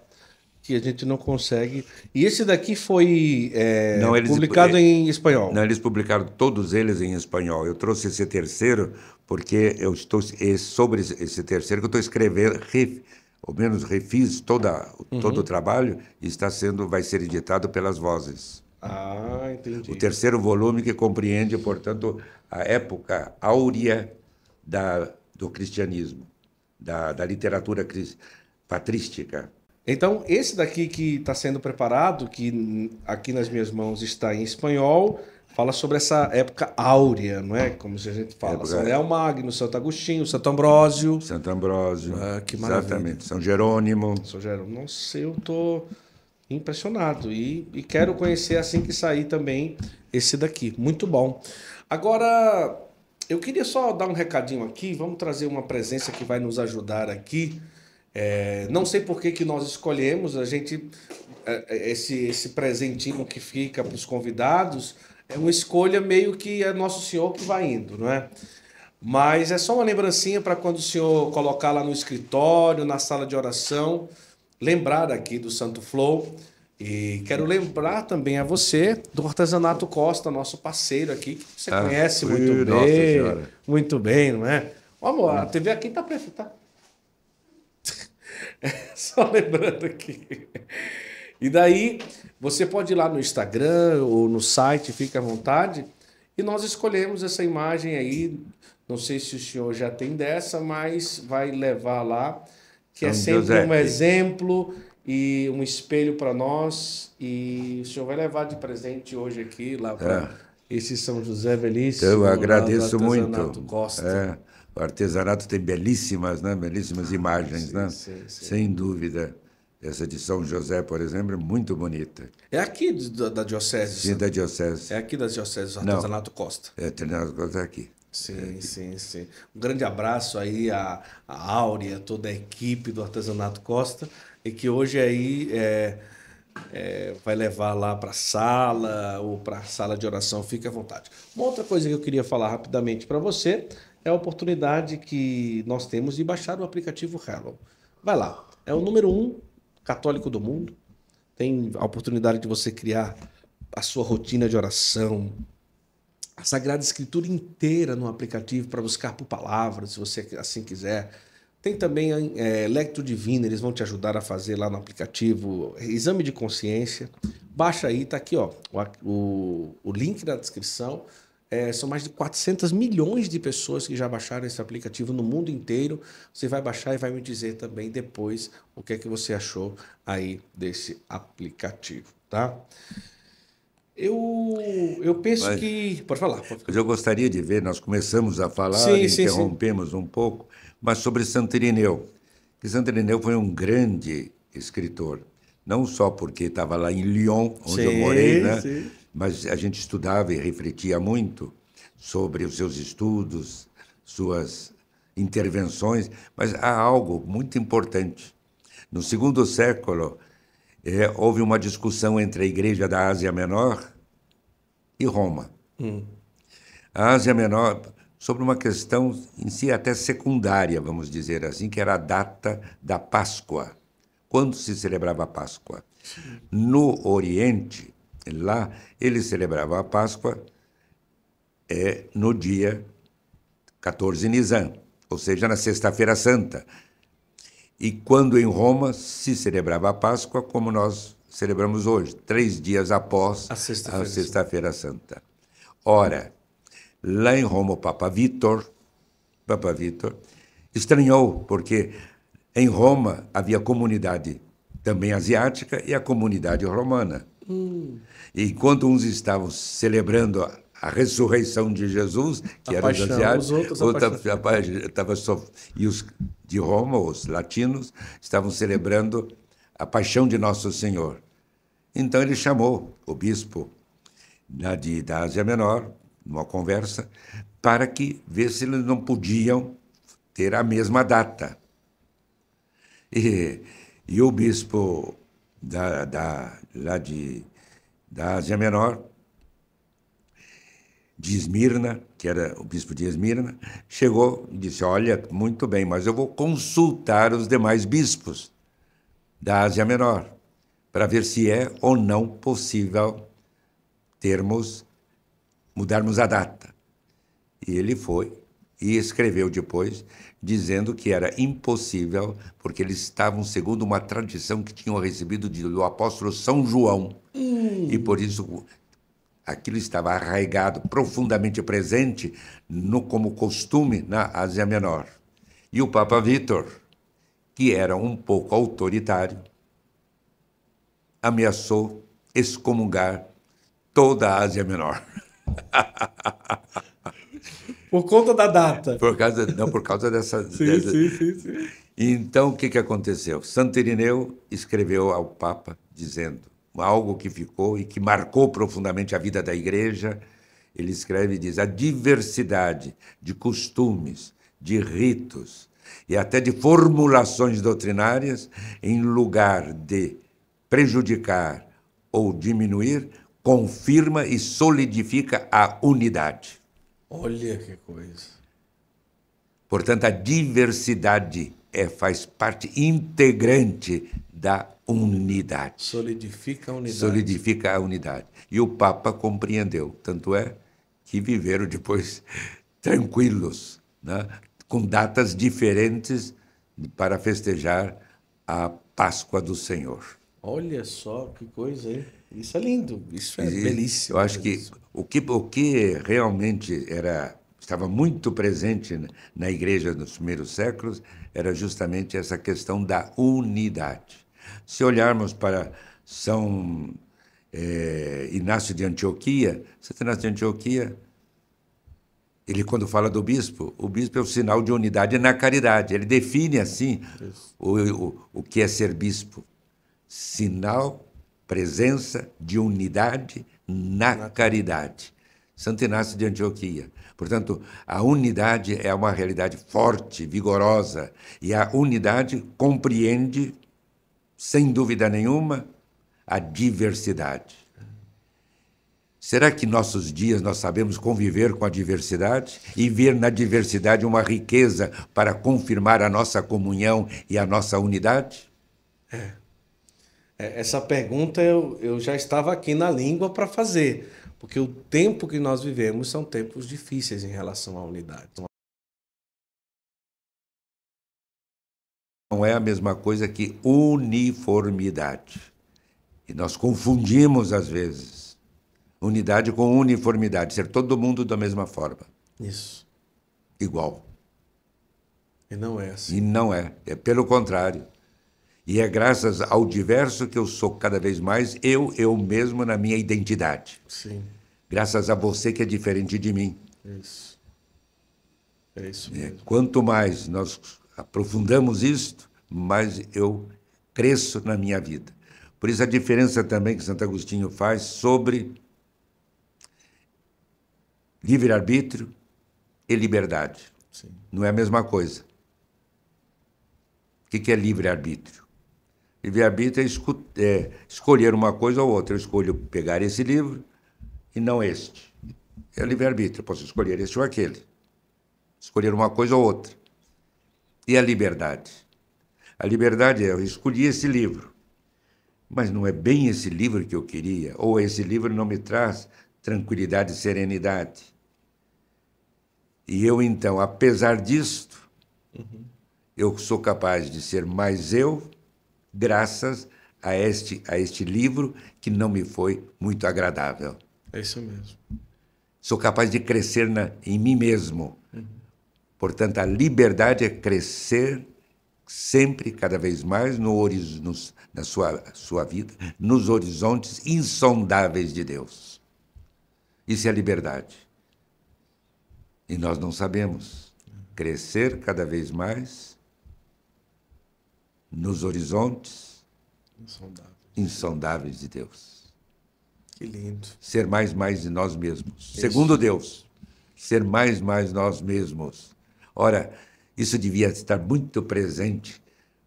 que a gente não consegue. E esse daqui foi é, não, eles, publicado é, em espanhol. Não, eles publicaram todos eles em espanhol. Eu trouxe esse terceiro porque eu estou é sobre esse terceiro que eu estou escrevendo, ref, ou menos refiz toda, uhum. todo o trabalho e está sendo vai ser editado pelas vozes. Ah, entendi. O terceiro volume que compreende, portanto, a época áurea da, do cristianismo, da, da literatura patrística. Então, esse daqui que está sendo preparado, que aqui nas minhas mãos está em espanhol, fala sobre essa época áurea, não é? Como a gente fala. Época... São é. Leão Magno, Santo Agostinho, Santo Ambrósio. Santo Ambrósio. Ah, que maravilha. Exatamente. São Jerônimo. São Jerônimo. Não sei, eu tô impressionado e, e quero conhecer assim que sair também esse daqui. Muito bom. Agora, eu queria só dar um recadinho aqui. Vamos trazer uma presença que vai nos ajudar aqui. É, não sei por que, que nós escolhemos, a gente. É, é, esse, esse presentinho que fica para os convidados é uma escolha meio que é Nosso Senhor que vai indo, não é? Mas é só uma lembrancinha para quando o senhor colocar lá no escritório, na sala de oração, lembrar aqui do Santo Flow. E quero lembrar também a você do Artesanato Costa, nosso parceiro aqui, que você ah, conhece ui, muito nossa bem. Senhora. Muito bem, não é? Vamos, a TV aqui tá preta, tá? [laughs] É só lembrando aqui. E daí, você pode ir lá no Instagram ou no site, fica à vontade. E nós escolhemos essa imagem aí. Não sei se o senhor já tem dessa, mas vai levar lá que é então, sempre um exemplo e um espelho para nós. E o senhor vai levar de presente hoje aqui lá para é. esse São José Belíssimo. Então, eu agradeço muito. Costa. É. O artesanato tem belíssimas, né? belíssimas ah, imagens, sim, né? Sim, sim. sem dúvida. Essa de São José, por exemplo, é muito bonita. É aqui da, da Diocese? Sim, da Diocese. É aqui da Diocese, o artesanato Não. Costa. É, o artesanato Costa é, é aqui. Sim, sim, sim. Um grande abraço aí à, Áurea, toda a equipe do Artesanato Costa, e que hoje aí é, é, vai levar lá para a sala ou para a sala de oração, fique à vontade. Uma outra coisa que eu queria falar rapidamente para você é a oportunidade que nós temos de baixar o aplicativo Hello. Vai lá, é o número um católico do mundo, tem a oportunidade de você criar a sua rotina de oração, a Sagrada Escritura inteira no aplicativo para buscar por palavras, se você assim quiser. Tem também é, Lecto Divino, eles vão te ajudar a fazer lá no aplicativo. Exame de consciência. Baixa aí, tá aqui ó, o, o link na descrição. É, são mais de 400 milhões de pessoas que já baixaram esse aplicativo no mundo inteiro. Você vai baixar e vai me dizer também depois o que é que você achou aí desse aplicativo, tá? Eu, eu penso Mas, que. Pode falar, pode falar. eu gostaria de ver, nós começamos a falar, sim, interrompemos sim. um pouco, mas sobre Santo Irineu. Que foi um grande escritor, não só porque estava lá em Lyon, onde eu morei, né? mas a gente estudava e refletia muito sobre os seus estudos, suas intervenções, mas há algo muito importante. No segundo século, é, houve uma discussão entre a Igreja da Ásia Menor e Roma. Hum. A Ásia Menor, sobre uma questão em si até secundária, vamos dizer assim, que era a data da Páscoa. Quando se celebrava a Páscoa? Sim. No Oriente, lá, ele celebrava a Páscoa é, no dia 14 Nisan, ou seja, na Sexta-feira Santa. E quando em Roma se celebrava a Páscoa, como nós celebramos hoje, três dias após a Sexta-feira Sexta Santa. Ora, lá em Roma, o Papa Vítor, Papa Vítor estranhou, porque em Roma havia comunidade também asiática e a comunidade romana. Hum. Enquanto uns estavam celebrando a ressurreição de Jesus, que a era paixão, os asiáticos, estava sof... e os de Roma, os latinos, estavam celebrando a paixão de Nosso Senhor. Então ele chamou o bispo lá de, da Ásia Menor, numa conversa, para que ver se eles não podiam ter a mesma data. E, e o bispo da, da, lá de, da Ásia Menor de Esmirna, que era o bispo de Esmirna, chegou e disse: Olha, muito bem, mas eu vou consultar os demais bispos da Ásia Menor para ver se é ou não possível termos, mudarmos a data. E ele foi e escreveu depois dizendo que era impossível, porque eles estavam segundo uma tradição que tinham recebido do apóstolo São João. Hum. E por isso aquilo estava arraigado, profundamente presente no como costume na Ásia Menor. E o Papa Vítor, que era um pouco autoritário, ameaçou excomungar toda a Ásia Menor. [laughs] Por conta da data. Por causa, não, por causa dessa. [laughs] sim, dessa... sim, sim, sim. Então, o que, que aconteceu? Santo Irineu escreveu ao Papa dizendo: algo que ficou e que marcou profundamente a vida da igreja. Ele escreve e diz: a diversidade de costumes, de ritos e até de formulações doutrinárias, em lugar de prejudicar ou diminuir, confirma e solidifica a unidade. Olha que coisa. Portanto, a diversidade é, faz parte integrante da unidade. Solidifica a unidade. Solidifica a unidade. E o Papa compreendeu, tanto é que viveram depois [laughs] tranquilos, né? com datas diferentes para festejar a Páscoa do Senhor. Olha só que coisa, hein? Isso é lindo, isso é e, belíssimo. Eu acho que o, que o que realmente era estava muito presente na igreja nos primeiros séculos era justamente essa questão da unidade. Se olharmos para São é, Inácio de Antioquia, Santo Inácio de Antioquia, ele quando fala do bispo, o bispo é o sinal de unidade na caridade. Ele define assim o, o, o que é ser bispo. Sinal, presença de unidade na, na caridade. Santo Inácio de Antioquia. Portanto, a unidade é uma realidade forte, vigorosa, e a unidade compreende sem dúvida nenhuma, a diversidade. Será que nossos dias nós sabemos conviver com a diversidade e ver na diversidade uma riqueza para confirmar a nossa comunhão e a nossa unidade? É. é essa pergunta eu, eu já estava aqui na língua para fazer, porque o tempo que nós vivemos são tempos difíceis em relação à unidade. não é a mesma coisa que uniformidade. E nós confundimos às vezes unidade com uniformidade, ser todo mundo da mesma forma. Isso. Igual. E não é assim. E não é, é pelo contrário. E é graças ao diverso que eu sou cada vez mais eu, eu mesmo na minha identidade. Sim. Graças a você que é diferente de mim. Isso. É isso é, mesmo. Quanto mais nós aprofundamos isto, mas eu cresço na minha vida. Por isso a diferença também que Santo Agostinho faz sobre livre-arbítrio e liberdade. Sim. Não é a mesma coisa. O que é livre-arbítrio? Livre-arbítrio é, é, escolher uma coisa ou outra. Eu escolho pegar esse livro e não este. É livre-arbítrio, posso escolher este ou aquele. Escolher uma coisa ou outra e a liberdade. A liberdade é, eu escolhi esse livro, mas não é bem esse livro que eu queria, ou esse livro não me traz tranquilidade e serenidade. E eu, então, apesar disto, uhum. eu sou capaz de ser mais eu, graças a este, a este livro que não me foi muito agradável. É isso mesmo. Sou capaz de crescer na, em mim mesmo, uhum. Portanto, a liberdade é crescer sempre, cada vez mais, no, no, na sua, sua vida, nos horizontes insondáveis de Deus. Isso é liberdade. E nós não sabemos. Crescer cada vez mais nos horizontes insondáveis, insondáveis de Deus. Que lindo. Ser mais, mais de nós mesmos. Isso. Segundo Deus, ser mais, mais nós mesmos. Ora, isso devia estar muito presente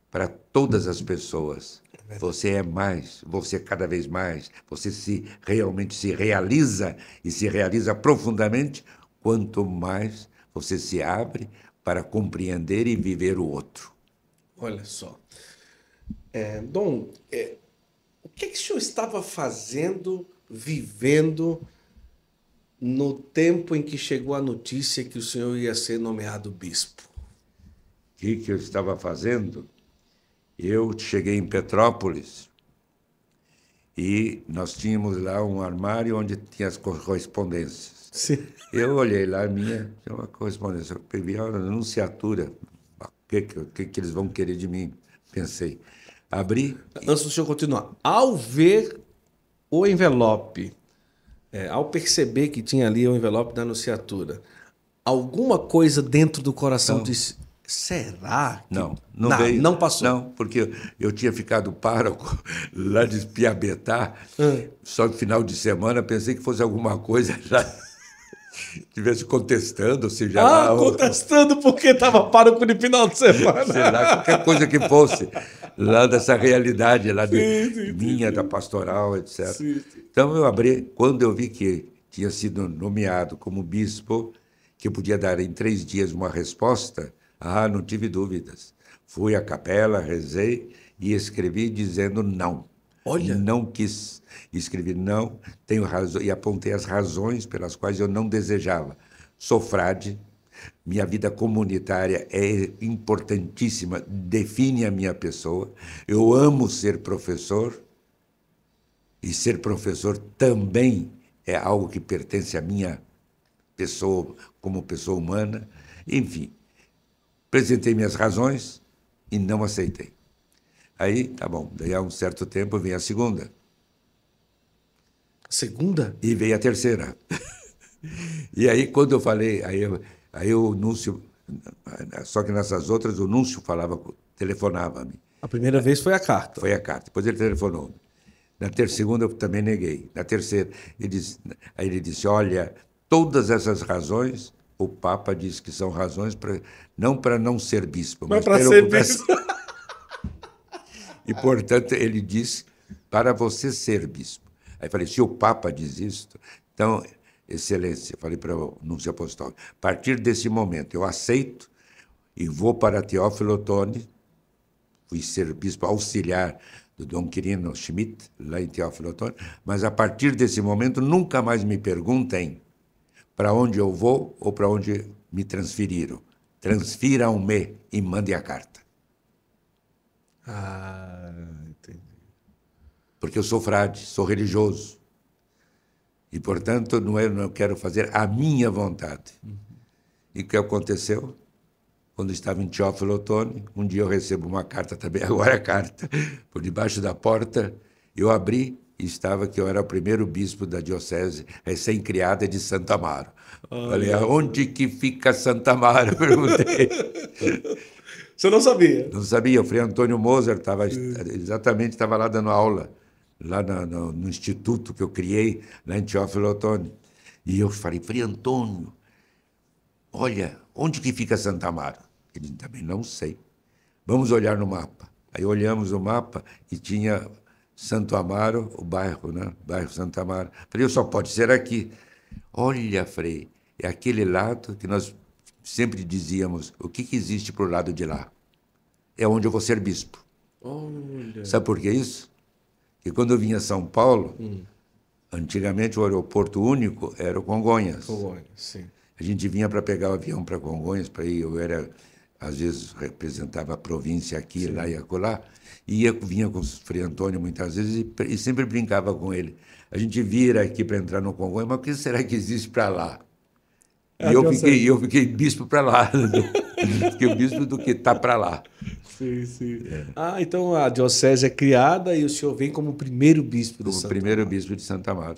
para todas as pessoas. É você é mais, você é cada vez mais, você se realmente se realiza e se realiza profundamente quanto mais você se abre para compreender e viver o outro. Olha só. É, Dom, é, o que, é que o senhor estava fazendo, vivendo no tempo em que chegou a notícia que o senhor ia ser nomeado bispo? O que, que eu estava fazendo? Eu cheguei em Petrópolis e nós tínhamos lá um armário onde tinha as correspondências. Sim. Eu olhei lá a minha, tinha uma correspondência, eu vi a anunciatura, o que, que, que eles vão querer de mim, pensei. Abri. Antes do senhor continuar, ao ver o envelope, é, ao perceber que tinha ali o envelope da anunciatura, alguma coisa dentro do coração não. disse: será? Que... Não, não, não, veio, não passou. Não, porque eu tinha ficado pároco [laughs] lá de Piabetá, hum. só no final de semana, pensei que fosse alguma coisa [laughs] já. Estivesse contestando, se já. Ah, lá, contestando porque estava para no final de semana. Sei lá, qualquer coisa que fosse, lá dessa realidade, lá de, sim, minha, sim. da pastoral, etc. Então eu abri, quando eu vi que tinha sido nomeado como bispo, que eu podia dar em três dias uma resposta, ah, não tive dúvidas. Fui à capela, rezei e escrevi dizendo não. Olha. Não quis e escrevi não, tenho razão, e apontei as razões pelas quais eu não desejava. Sou frade, minha vida comunitária é importantíssima, define a minha pessoa. Eu amo ser professor, e ser professor também é algo que pertence à minha pessoa, como pessoa humana. Enfim, apresentei minhas razões e não aceitei. Aí, tá bom, daí há um certo tempo vem a segunda. Segunda? E veio a terceira. e aí, quando eu falei, aí, aí o Núncio. Só que nessas outras, o Núncio falava, telefonava-me. A primeira vez foi a carta. Foi a carta. Depois ele telefonou. Na terceira, segunda eu também neguei. Na terceira, ele disse, aí ele disse: Olha, todas essas razões, o Papa diz que são razões pra, não para não ser bispo, mas, mas para ser bispo. [laughs] e, portanto, ele disse para você ser bispo. Aí falei, se o Papa diz isso, então, Excelência, falei para o Núncio Apostólico, a partir desse momento eu aceito e vou para Teófilo Otoni, fui ser bispo auxiliar do Dom Quirino Schmidt, lá em Teófilo Otoni, mas a partir desse momento nunca mais me perguntem para onde eu vou ou para onde me transferiram. Transfiram-me e mandem a carta. Ah porque eu sou frade, sou religioso. E, portanto, não, eu é, não quero fazer a minha vontade. Uhum. E o que aconteceu? Quando estava em Teófilo Otoni, um dia eu recebo uma carta também, [laughs] agora a é carta, por debaixo da porta, eu abri e estava que eu era o primeiro bispo da diocese recém-criada é de Santa Amaro. Oh, Falei, onde que fica Santa Amaro? [laughs] Perguntei. Você não sabia? Não sabia. Eu falei, Antônio Moser estava exatamente estava lá dando aula lá na, no, no, instituto que eu criei, lá em Teófilo Otoni. E eu falei, Frei Antônio, olha, onde que fica Santa Amaro? Ele também não sei. Vamos olhar no mapa. Aí olhamos o mapa e tinha Santo Amaro, o bairro, né? Bairro Santo Amaro. Falei, eu só pode ser aqui. Olha, Frei, é aquele lado que nós sempre dizíamos, o que, que existe para o lado de lá? É onde eu vou ser bispo. Olha. Sabe por que isso? E quando eu vinha a São Paulo, hum. antigamente o aeroporto único era o Congonhas. Congonhas, sim. A gente vinha para pegar o avião para Congonhas, para ir, eu era, às vezes, representava a província aqui, sim. lá e acolá, e ia, vinha com o Frei Antônio muitas vezes e, e sempre brincava com ele. A gente vira aqui para entrar no Congonhas, mas o que será que existe para lá? E é, eu fiquei, eu fiquei bispo para lá, [laughs] fiquei bispo do que está para lá. Sim, sim. É. Ah, então a diocese é criada e o senhor vem como primeiro bispo de como primeiro Amaro. bispo de Santa Amaro.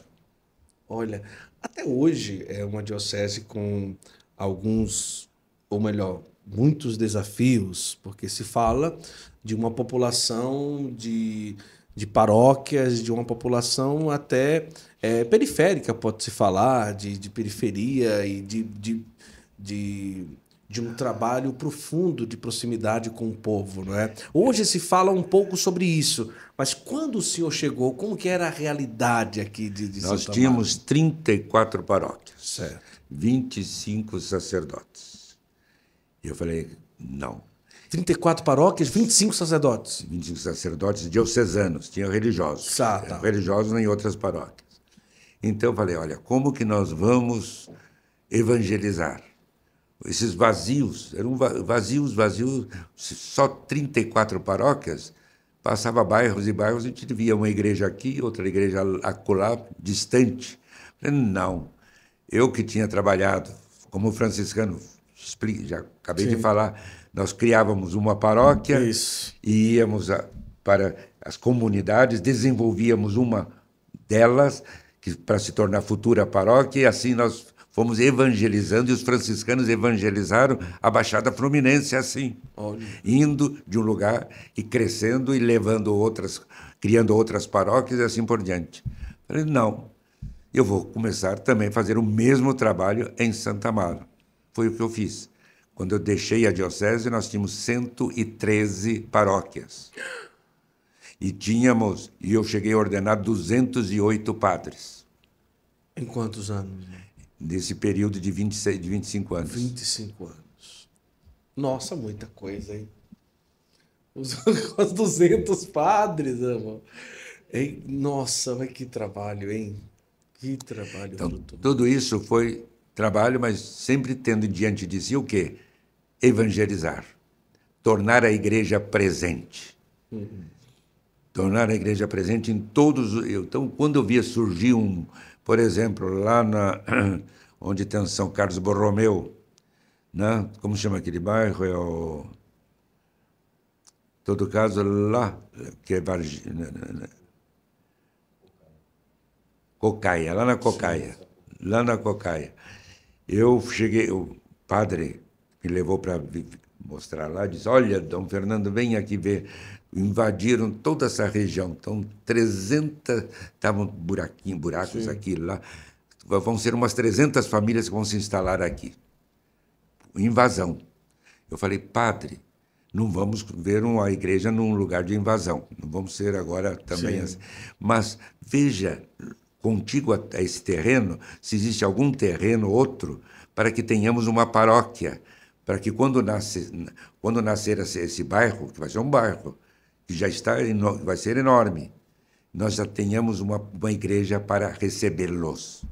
Olha, até hoje é uma diocese com alguns, ou melhor, muitos desafios, porque se fala de uma população de, de paróquias, de uma população até é, periférica, pode-se falar, de, de periferia e de, de, de de um trabalho profundo de proximidade com o povo, não é? Hoje se fala um pouco sobre isso, mas quando o senhor chegou, como que era a realidade aqui de, de Nós tínhamos 34 paróquias, certo. 25 sacerdotes. E eu falei, não. 34 paróquias, 25 sacerdotes. 25 sacerdotes diocesanos, tinha religiosos. Ah, Religiosos em outras paróquias. Então eu falei, olha, como que nós vamos evangelizar? esses vazios, eram vazios, vazios, só 34 paróquias, passava bairros e bairros, a gente via uma igreja aqui, outra igreja acolá, distante. Não, eu que tinha trabalhado como franciscano, já acabei Sim. de falar, nós criávamos uma paróquia Isso. e íamos a, para as comunidades, desenvolvíamos uma delas que para se tornar futura paróquia e assim nós Fomos evangelizando e os franciscanos evangelizaram a Baixada Fluminense assim, Olha. indo de um lugar e crescendo e levando outras, criando outras paróquias e assim por diante. Falei, não, eu vou começar também a fazer o mesmo trabalho em Santa Mara. Foi o que eu fiz. Quando eu deixei a diocese, nós tínhamos 113 paróquias. E tínhamos, e eu cheguei a ordenar 208 padres. Em quantos anos? desse período de, 26, de 25 anos? 25 anos. Nossa, muita coisa, hein? Os, [laughs] os 200 padres, amor. Hein? Nossa, mas que trabalho, hein? Que trabalho. Então, tudo isso foi trabalho, mas sempre tendo diante de si o quê? Evangelizar. Tornar a igreja presente. Uhum tornar a igreja presente em todos. Então, quando eu via surgir um, por exemplo, lá na [clears throat] onde tem São Carlos Borromeu, né? Como chama aquele bairro? É o todo caso lá que é varg né, né, né, Cocaia, lá na Cocaia, lá na Cocaia. Eu cheguei, o padre me levou para mostrar lá, disse: "Olha, Dom Fernando, vem aqui ver invadiram toda essa região. Então, 300, estavam buraquinhos, buracos Sim. aqui lá. Vão ser umas 300 famílias que vão se instalar aqui. Invasão. Eu falei, padre, não vamos ver uma igreja num lugar de invasão. Não vamos ser agora também assim. Mas veja, contigo a, a esse terreno, se existe algum terreno, outro, para que tenhamos uma paróquia para que quando, nasce, quando nascer esse, bairro, que vai ser um bairro, que já está vai ser enorme, nós já tenhamos uma, uma igreja para recebê-los.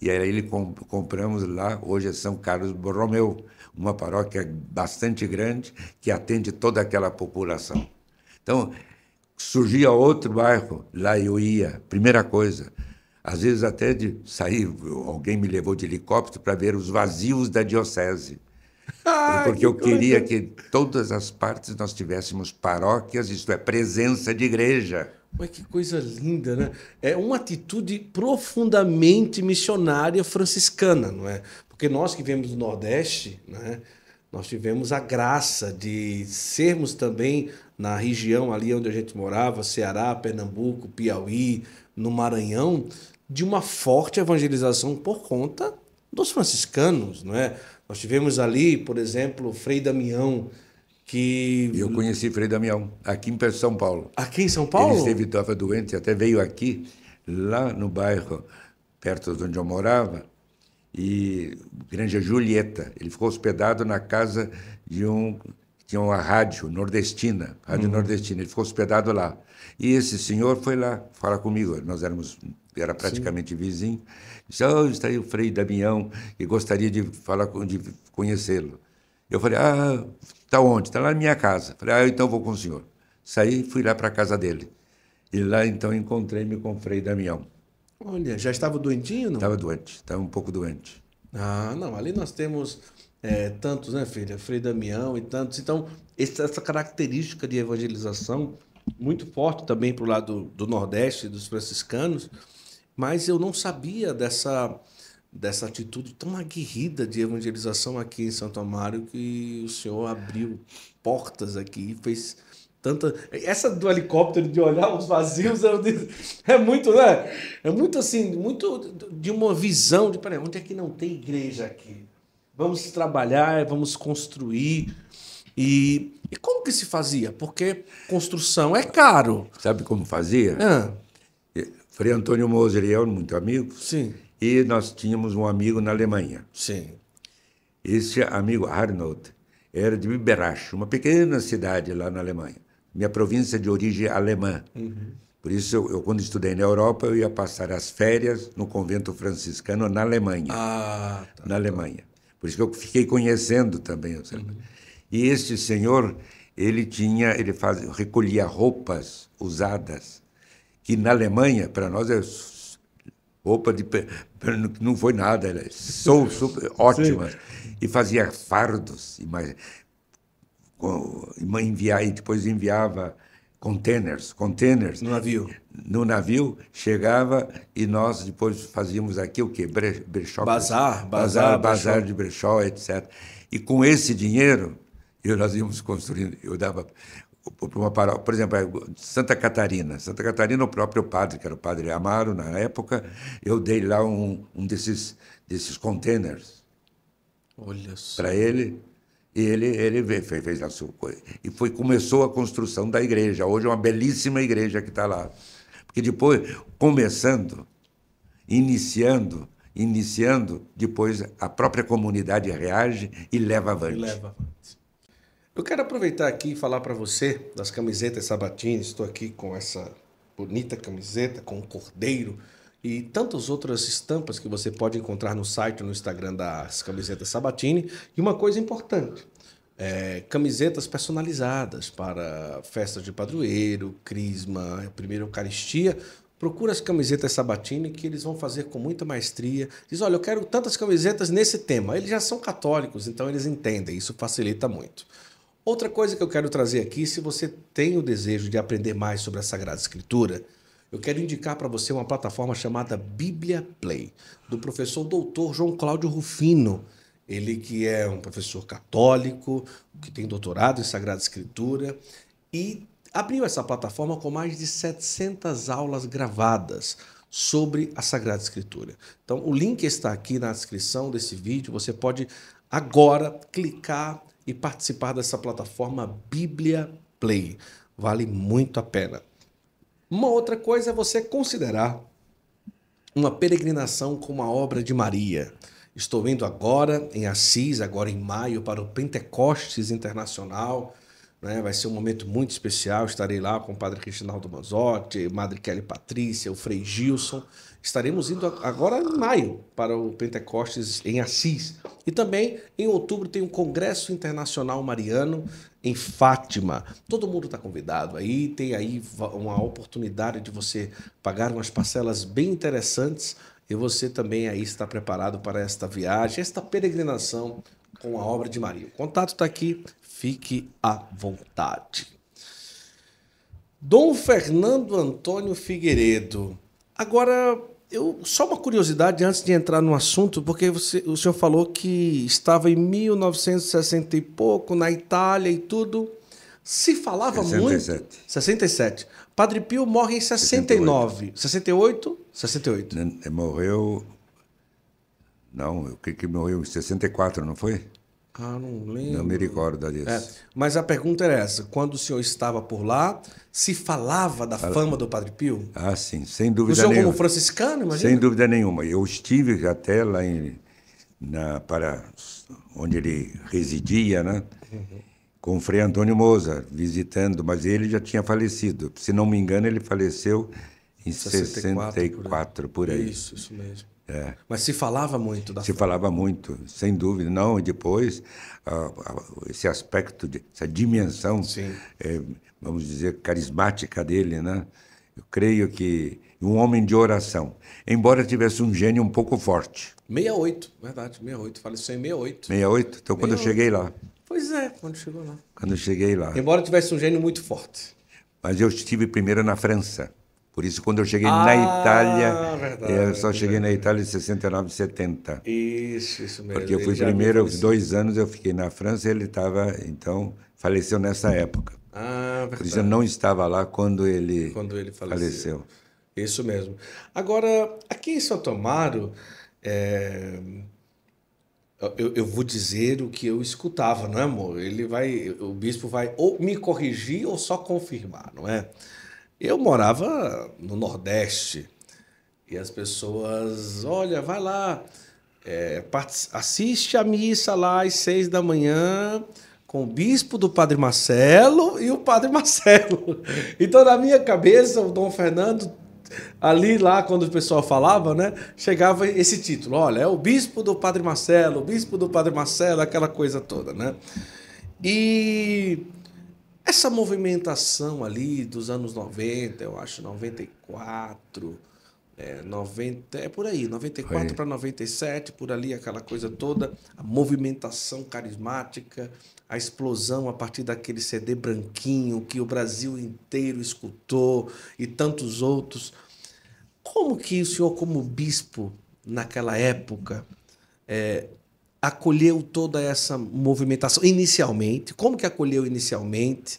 E aí ele compramos lá, hoje é São Carlos Borromeu, uma paróquia bastante grande que atende toda aquela população. Então, surgia outro bairro, lá eu ia, primeira coisa. Às vezes até de sair, alguém me levou de helicóptero para ver os vazios da diocese porque eu queria que todas as partes nós tivéssemos paróquias, isto é, presença de igreja. Mas que coisa linda, né? É uma atitude profundamente missionária franciscana, não é? Porque nós que vemos do Nordeste, né? Nós tivemos a graça de sermos também na região ali onde a gente morava, Ceará, Pernambuco, Piauí, no Maranhão, de uma forte evangelização por conta dos franciscanos, não é? Nós tivemos ali, por exemplo, Frei Damião, que... Eu conheci Frei Damião, aqui em São Paulo. Aqui em São Paulo? Ele esteve, estava doente, até veio aqui, lá no bairro, perto de onde eu morava, e Granja Julieta. Ele ficou hospedado na casa de um... Tinha uma rádio nordestina, rádio uhum. nordestina. Ele ficou hospedado lá. E esse senhor foi lá falar comigo, nós éramos era praticamente Sim. vizinho. Disse: oh, está aí o Frei Damião e gostaria de falar de conhecê-lo. Eu falei: "Ah, está onde? Está lá na minha casa". Falei: "Ah, então vou com o senhor". Saí, fui lá para a casa dele. E lá então encontrei-me com o Frei Damião. Olha, já estava doentinho, não? Estava doente, estava um pouco doente. Ah, não, ali nós temos é, tantos, né, filha? Frei Damião e tantos. Então, essa característica de evangelização muito forte também para o lado do Nordeste, dos franciscanos, mas eu não sabia dessa, dessa atitude tão aguerrida de evangelização aqui em Santo Amaro que o senhor abriu portas aqui e fez tanta essa do helicóptero de olhar os vazios é muito né é muito assim muito de uma visão de peraí, onde é que não tem igreja aqui vamos trabalhar vamos construir e e como que se fazia? Porque construção é caro. Sabe como fazia? Ah. Frei Antônio Moser e eu, muito amigo. Sim. E nós tínhamos um amigo na Alemanha. Sim. Esse amigo, Arnold, era de Biberach, uma pequena cidade lá na Alemanha. Minha província de origem é alemã. Uhum. Por isso, eu, eu, quando estudei na Europa, eu ia passar as férias no convento franciscano na Alemanha. Ah, tá, na Alemanha. Por isso que eu fiquei conhecendo também os uhum. E este senhor, ele tinha, ele faz, recolhia roupas usadas, que na Alemanha, para nós, é roupa de. não foi nada, elas [laughs] são super ótimas. Sim. E fazia fardos, enviar, e depois enviava containers, containers. No navio. No navio, chegava e nós depois fazíamos aqui o quê? brechó. Bazar, bazar. Bazar, bazar brechó. de brechó, etc. E com esse dinheiro, eu, nós íamos construindo, eu dava uma paróquia, por exemplo, é, Santa Catarina. Santa Catarina, o próprio padre, que era o padre Amaro na época, eu dei lá um, um desses, desses containers para ele. E ele, ele fez, fez a sua coisa. E foi, começou a construção da igreja. Hoje é uma belíssima igreja que está lá. Porque depois, começando, iniciando, iniciando, depois a própria comunidade reage e leva avante. Leva avante. Eu quero aproveitar aqui e falar para você das camisetas Sabatini. Estou aqui com essa bonita camiseta com o um cordeiro e tantas outras estampas que você pode encontrar no site, no Instagram das camisetas Sabatini. E uma coisa importante: é, camisetas personalizadas para festas de padroeiro, crisma, primeira eucaristia. Procura as camisetas Sabatini que eles vão fazer com muita maestria. Diz: olha, eu quero tantas camisetas nesse tema. Eles já são católicos, então eles entendem. Isso facilita muito. Outra coisa que eu quero trazer aqui, se você tem o desejo de aprender mais sobre a Sagrada Escritura, eu quero indicar para você uma plataforma chamada Bíblia Play, do professor doutor João Cláudio Rufino. Ele que é um professor católico, que tem doutorado em Sagrada Escritura e abriu essa plataforma com mais de 700 aulas gravadas sobre a Sagrada Escritura. Então, o link está aqui na descrição desse vídeo. Você pode agora clicar e participar dessa plataforma Bíblia Play. Vale muito a pena. Uma outra coisa é você considerar uma peregrinação como a obra de Maria. Estou indo agora em Assis, agora em maio, para o Pentecostes Internacional. Né? Vai ser um momento muito especial. Estarei lá com o padre Cristinaldo Manzotti, Madre Kelly Patrícia, o Frei Gilson. Estaremos indo agora em maio para o Pentecostes em Assis. E também em outubro tem o um Congresso Internacional Mariano em Fátima. Todo mundo está convidado aí, tem aí uma oportunidade de você pagar umas parcelas bem interessantes e você também aí está preparado para esta viagem, esta peregrinação com a obra de Maria. O contato está aqui, fique à vontade. Dom Fernando Antônio Figueiredo Agora, eu só uma curiosidade antes de entrar no assunto, porque você, o senhor falou que estava em 1960 e pouco na Itália e tudo. Se falava 67. muito. 67. Padre Pio morre em 69. 68? 68. 68. Morreu. Não, eu creio que morreu em 64, não foi? Ah, não lembro. Não me recordo disso. É. Mas a pergunta era essa: quando o senhor estava por lá, se falava da fama do Padre Pio? Ah, sim, sem dúvida nenhuma. O senhor nenhuma. como franciscano, imagina? Sem dúvida nenhuma. Eu estive até lá em, na, para onde ele residia, né? Uhum. Com o Frei Antônio Moza, visitando, mas ele já tinha falecido. Se não me engano, ele faleceu em 64, 64 por aí. Por aí. Isso, isso mesmo. É. Mas se falava muito da Se falava muito, sem dúvida. Não, e depois, esse aspecto, de, essa dimensão, é, vamos dizer, carismática dele, né? Eu creio que um homem de oração, embora tivesse um gênio um pouco forte. 68, verdade, 68. Faleceu em 68. 68? Então, 68. quando eu cheguei lá. Pois é, quando chegou lá. Quando eu cheguei lá. Embora tivesse um gênio muito forte. Mas eu estive primeiro na França. Por isso, quando eu cheguei ah, na Itália, verdade, eu só verdade. cheguei na Itália em 69, 70. Isso, isso mesmo. Porque eu fui ele primeiro, dois anos, eu fiquei na França, ele estava, então, faleceu nessa ah, época. Ah, verdade. Por isso, eu não estava lá quando ele, quando ele faleceu. faleceu. Isso mesmo. Agora, aqui em São Tomaro, é... Eu, eu, vou dizer o que eu escutava, não é, amor? Ele vai, o bispo vai ou me corrigir ou só confirmar, não é? Eu morava no Nordeste e as pessoas, olha, vai lá, é, assiste a missa lá às seis da manhã com o bispo do Padre Marcelo e o Padre Marcelo. [laughs] Então, na minha cabeça, o Dom Fernando, ali lá, quando o pessoal falava, né, chegava esse título: olha, é o bispo do Padre Marcelo, o bispo do Padre Marcelo, aquela coisa toda, né? E essa movimentação ali dos anos 90, eu acho, 94, é, 90, é por aí, 94 para 97, por ali aquela coisa toda, a movimentação carismática, a explosão a partir daquele CD branquinho que o Brasil inteiro escutou e tantos outros. Como que o senhor, como bispo, naquela época, é, acolheu toda essa movimentação inicialmente? Como que acolheu inicialmente?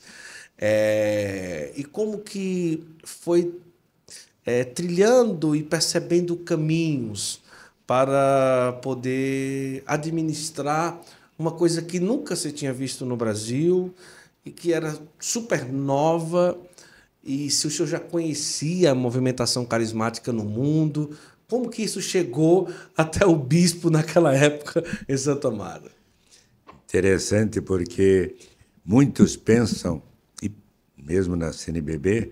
É, e como que foi é, trilhando e percebendo caminhos para poder administrar uma coisa que nunca se tinha visto no Brasil e que era super nova e se o senhor já conhecia a movimentação carismática no mundo, como que isso chegou até o bispo naquela época em Santo Amaro? Interessante porque muitos pensam, e mesmo na CNBB,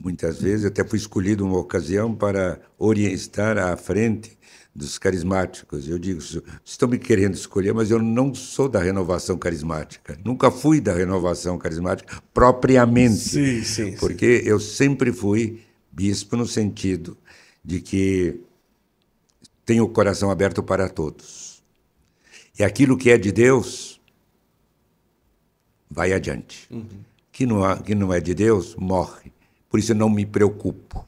muitas vezes até fui escolhido uma ocasião para orientar à frente dos carismáticos. Eu digo, vocês estão me querendo escolher, mas eu não sou da renovação carismática. Nunca fui da renovação carismática propriamente. Sim, sim. Porque sim. eu sempre fui bispo no sentido de que tenho o coração aberto para todos. E aquilo que é de Deus vai adiante. Uhum. Que, não, que não é de Deus, morre. Por isso eu não me preocupo.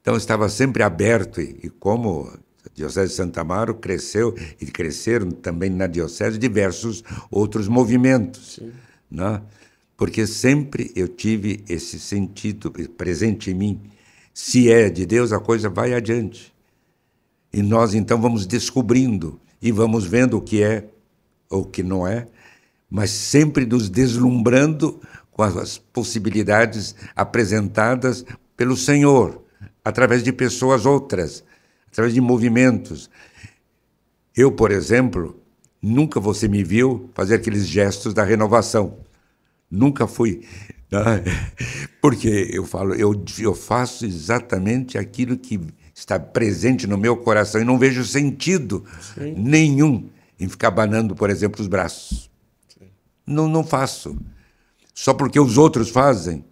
Então estava sempre aberto e, e como Diocese de Santa Amaro cresceu e cresceram também na diocese diversos outros movimentos, né? Porque sempre eu tive esse sentido presente em mim. Se é de Deus, a coisa vai adiante. E nós então vamos descobrindo e vamos vendo o que é ou o que não é, mas sempre nos deslumbrando com as possibilidades apresentadas pelo Senhor através de pessoas outras através de movimentos. Eu, por exemplo, nunca você me viu fazer aqueles gestos da renovação. Nunca fui. Né? [laughs] Porque eu falo, eu, eu faço exatamente aquilo que está presente no meu coração e não vejo sentido Sim. nenhum em ficar banando, por exemplo, os braços. Sim. Não, não faço. Só porque os outros fazem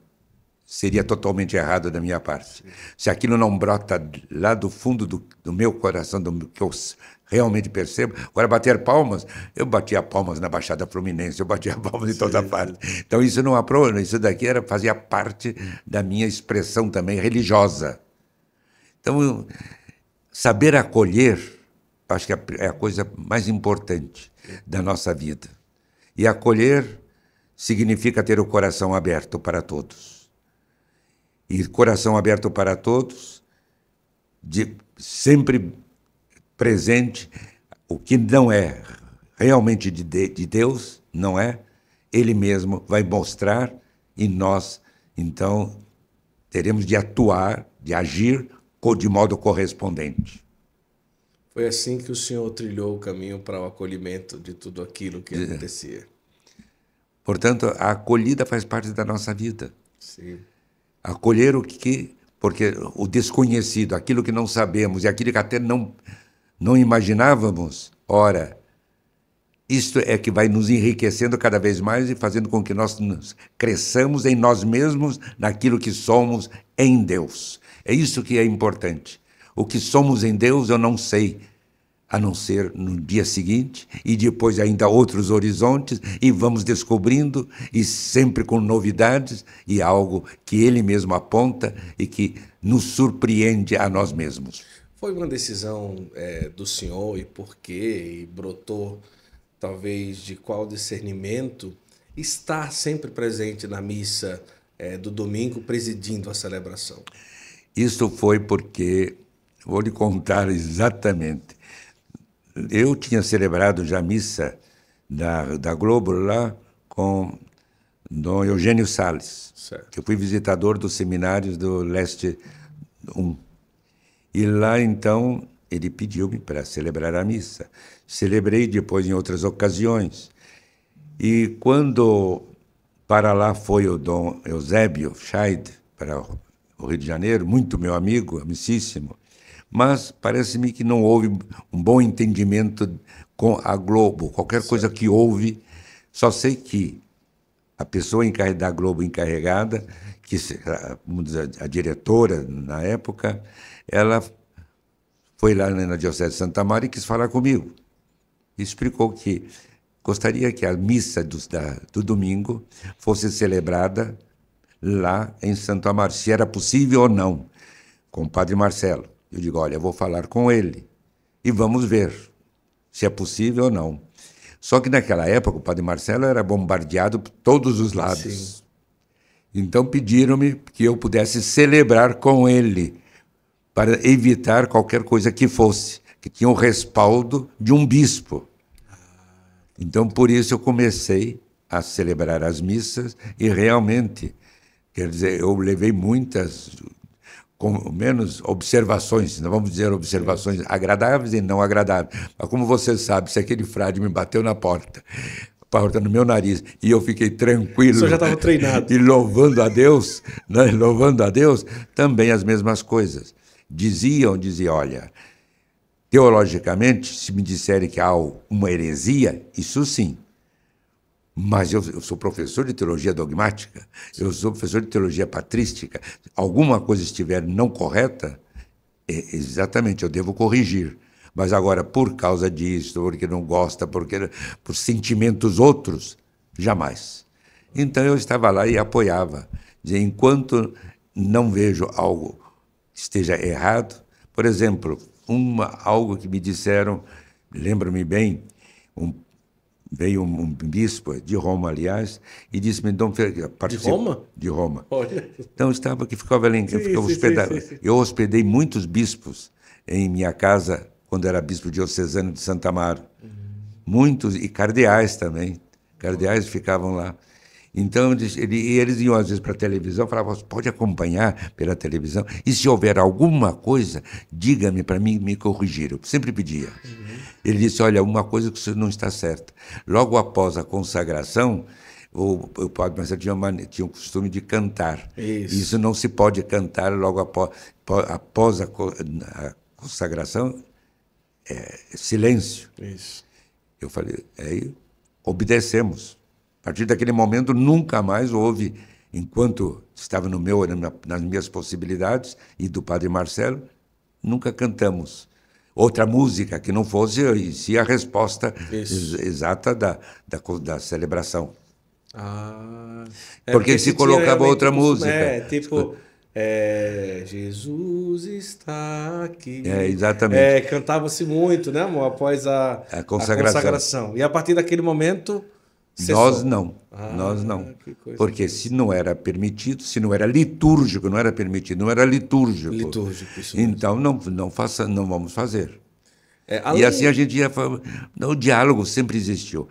seria totalmente errado da minha parte. Se aquilo não brota lá do fundo do, do meu coração, do que eu realmente percebo. Agora, bater palmas, eu batia palmas na Baixada Fluminense, eu batia [laughs] palmas em toda sim, parte. Sim. Então, isso não aprova, isso daqui era, fazia parte da minha expressão também religiosa. Então, saber acolher, acho que é, é a coisa mais importante da nossa vida. E acolher significa ter o coração aberto para todos e coração aberto para todos, de, sempre presente o que não é realmente de, de Deus, não é, Ele mesmo vai mostrar e nós, então, teremos de atuar, de agir de modo correspondente. Foi assim que o Senhor trilhou o caminho para o acolhimento de tudo aquilo que é. acontecia. Portanto, a acolhida faz parte da nossa vida. Sim acolher o que, porque o desconhecido, aquilo que não sabemos e aquilo que até não, não imaginávamos, ora, isto é que vai nos enriquecendo cada vez mais e fazendo com que nós cresçamos em nós mesmos, naquilo que somos em Deus. É isso que é importante. O que somos em Deus eu não sei, a não ser no dia seguinte, e depois ainda outros horizontes, e vamos descobrindo, e sempre com novidades, e algo que ele mesmo aponta e que nos surpreende a nós mesmos. Foi uma decisão é, do senhor e por quê? E brotou, talvez, de qual discernimento estar sempre presente na missa é, do domingo, presidindo a celebração? Isso foi porque, vou lhe contar exatamente eu tinha celebrado já a missa da, da Globo lá com Dom Eugênio Sales, que eu fui visitador dos seminários do Leste 1. E lá então ele pediu-me para celebrar a missa. Celebrei depois em outras ocasiões. E quando para lá foi o Dom Eusébio Scheid, para o Rio de Janeiro, muito meu amigo, amicíssimo, mas parece-me que não houve um bom entendimento com a Globo. Qualquer coisa que houve, só sei que a pessoa da Globo encarregada, que vamos dizer, a diretora na época, ela foi lá na Diocese de Santa Maria e quis falar comigo. E explicou que gostaria que a missa do, da, do domingo fosse celebrada lá em Santo Amaro, se era possível ou não, com o padre Marcelo. Eu digo: olha, eu vou falar com ele e vamos ver se é possível ou não. Só que naquela época o padre Marcelo era bombardeado por todos os lados. Sim. Então pediram-me que eu pudesse celebrar com ele para evitar qualquer coisa que fosse, que tinha o respaldo de um bispo. Então por isso eu comecei a celebrar as missas e realmente, quer dizer, eu levei muitas com menos observações, não né? vamos dizer observações agradáveis e não agradáveis. Mas como você sabe, se aquele frade me bateu na porta, porta no meu nariz e eu fiquei tranquilo. Você já estava treinado. E louvando a Deus, né? louvando a Deus, também as mesmas coisas. Diziam, dizia, olha, teologicamente, se me disserem que há uma heresia, isso sim. Mas eu, eu, sou professor de teologia dogmática, eu sou professor de teologia patrística. Alguma coisa estiver não correta, é, exatamente, eu devo corrigir. Mas agora, por causa disso, porque não gosta, porque por sentimentos outros, jamais. Então eu estava lá e apoiava. Dizia, enquanto não vejo algo esteja errado, por exemplo, uma, algo que me disseram, lembro-me bem, um veio um, um, bispo é, de Roma, aliás, e disse me Dom Participa... De Roma? De Roma. Olha. Então estava que ficava ali, sim, ficava sim, hospedado. Sim, eu hospedei muitos bispos em minha casa quando era bispo diocesano de Santa Amaro. Muitos e cardeais também. Cardeais ficavam lá. Então, ele, e eles iam às vezes para a televisão, falavam, assim, pode acompanhar pela televisão, e se houver alguma coisa, diga-me para mim me corrigir. Eu sempre pedia. Uhum. Ele disse: Olha, uma coisa que você não está certa. Logo após a consagração, o, o padre Marcelo tinha, uma, tinha o costume de cantar. Isso. Isso não se pode cantar logo após, após a, a consagração. É, silêncio. Isso. Eu falei, aí é, obedecemos. A partir daquele momento, nunca mais houve, enquanto estava no meu, nas minhas possibilidades, e do padre Marcelo, nunca cantamos outra música que não fosse em si a resposta exata da, da, da celebração. Ah, é porque, porque, se colocava outra música. É, tipo. É, Jesus está aqui. É, exatamente. É, Cantava-se muito, né, amor? Após a, a, consagração. a consagração. E a partir daquele momento. Cessou. Nós não. Ah, nós não. Porque se não era permitido, se não era litúrgico, não era permitido, não era litúrgico. Litúrgico, isso Então não, não, faça, não vamos fazer. É, além... E assim a gente ia falar. O diálogo sempre existiu.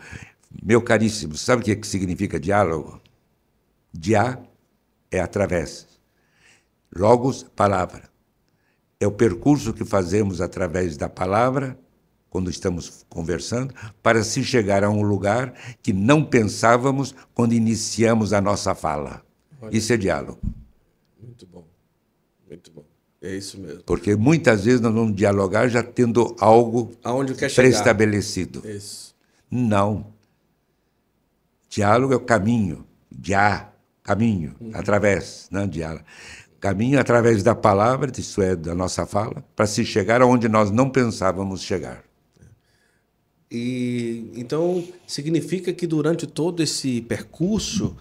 Meu caríssimo, sabe o que, é que significa diálogo? Dia é através. Logos, palavra. É o percurso que fazemos através da palavra quando estamos conversando, para se chegar a um lugar que não pensávamos quando iniciamos a nossa fala. Olha, isso é diálogo. Muito bom, muito bom. É isso mesmo. Porque muitas vezes nós vamos dialogar já tendo algo pré-estabelecido. Isso. Não. Diálogo é o caminho, já, caminho, uhum. através, não diálogo. Caminho através da palavra, isso é, da nossa fala, para se chegar aonde nós não pensávamos chegar. E então significa que durante todo esse percurso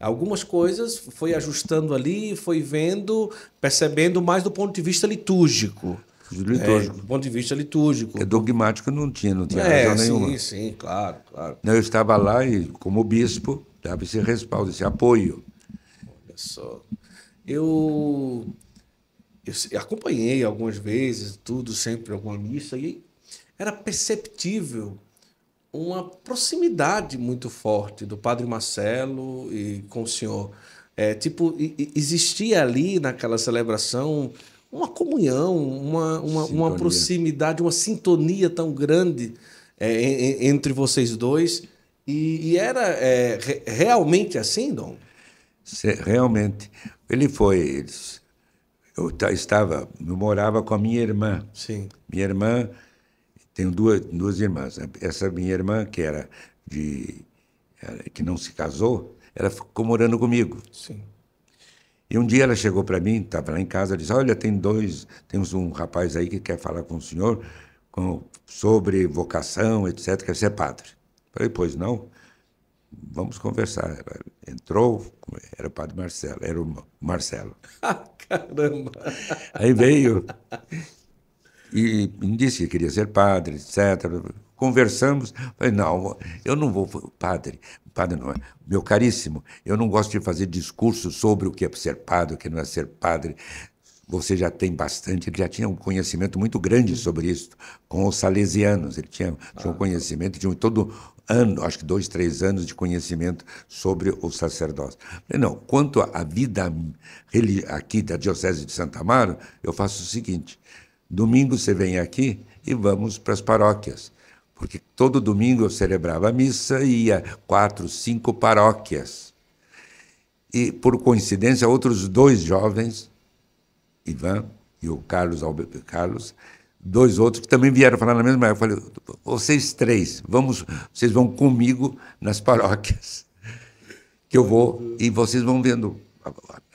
algumas coisas foi ajustando ali, foi vendo, percebendo mais do ponto de vista litúrgico. É, do ponto de vista litúrgico. É dogmático não tinha, não tinha é, razão nenhuma. Sim, sim, claro, claro. Eu estava lá e, como bispo, dava esse respaldo, esse apoio. Olha só. Eu, eu acompanhei algumas vezes, tudo, sempre alguma missa, e era perceptível uma proximidade muito forte do Padre Marcelo e com o senhor. É, tipo, existia ali naquela celebração uma comunhão, uma, uma, uma proximidade, uma sintonia tão grande é, entre vocês dois. E, e era é, realmente assim, Dom? realmente. Ele foi. eu estava, eu morava com a minha irmã. Sim. Minha irmã tenho duas, duas irmãs. Essa minha irmã, que era de. que não se casou, ela ficou morando comigo. Sim. E um dia ela chegou para mim, estava lá em casa, disse: Olha, tem dois, temos um rapaz aí que quer falar com o senhor com, sobre vocação, etc., quer ser padre. Falei: Pois não, vamos conversar. Ela entrou, era o padre Marcelo, era o Marcelo. [laughs] Caramba! Aí veio, e me disse que queria ser padre, etc. Conversamos. Falei, não, eu não vou. Padre, padre não é. Meu caríssimo, eu não gosto de fazer discurso sobre o que é ser padre, o que não é ser padre. Você já tem bastante, ele já tinha um conhecimento muito grande uhum. sobre isso, com os salesianos. Ele tinha, tinha um ah. conhecimento de um, todo ano, acho que dois, três anos de conhecimento sobre o sacerdócio. Não, quanto à vida aqui da Diocese de Santa Amaro, eu faço o seguinte: Domingo você vem aqui e vamos para as paróquias. Porque todo domingo eu celebrava a missa e ia quatro, cinco paróquias. E, por coincidência, outros dois jovens, Ivan e o Carlos, Alberto, Carlos dois outros que também vieram falar na mesma época. Eu falei, vocês três, vamos, vocês vão comigo nas paróquias, que eu vou, e vocês vão vendo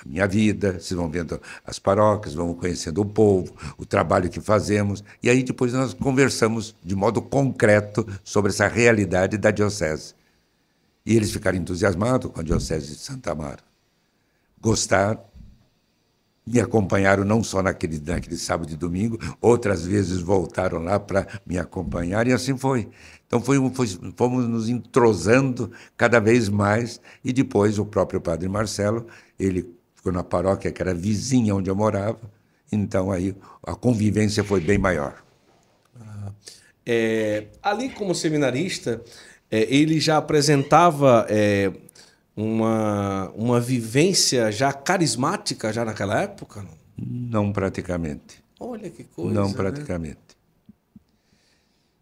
a minha vida, vocês vão vendo as paróquias, vão conhecendo o povo, o trabalho que fazemos, e aí depois nós conversamos de modo concreto sobre essa realidade da diocese. E eles ficaram entusiasmados com a diocese de Santa Amaro. Gostaram, me acompanharam não só naquele, naquele sábado e domingo, outras vezes voltaram lá para me acompanhar, e assim foi. Então foi, foi, fomos nos entrosando cada vez mais, e depois o próprio padre Marcelo, ele ficou na paróquia que era vizinha onde eu morava, então aí a convivência foi bem maior. Ah, é, ali como seminarista, é, ele já apresentava é, uma, uma vivência já carismática já naquela época? Não, não praticamente. Olha que coisa. Não né? praticamente. Né?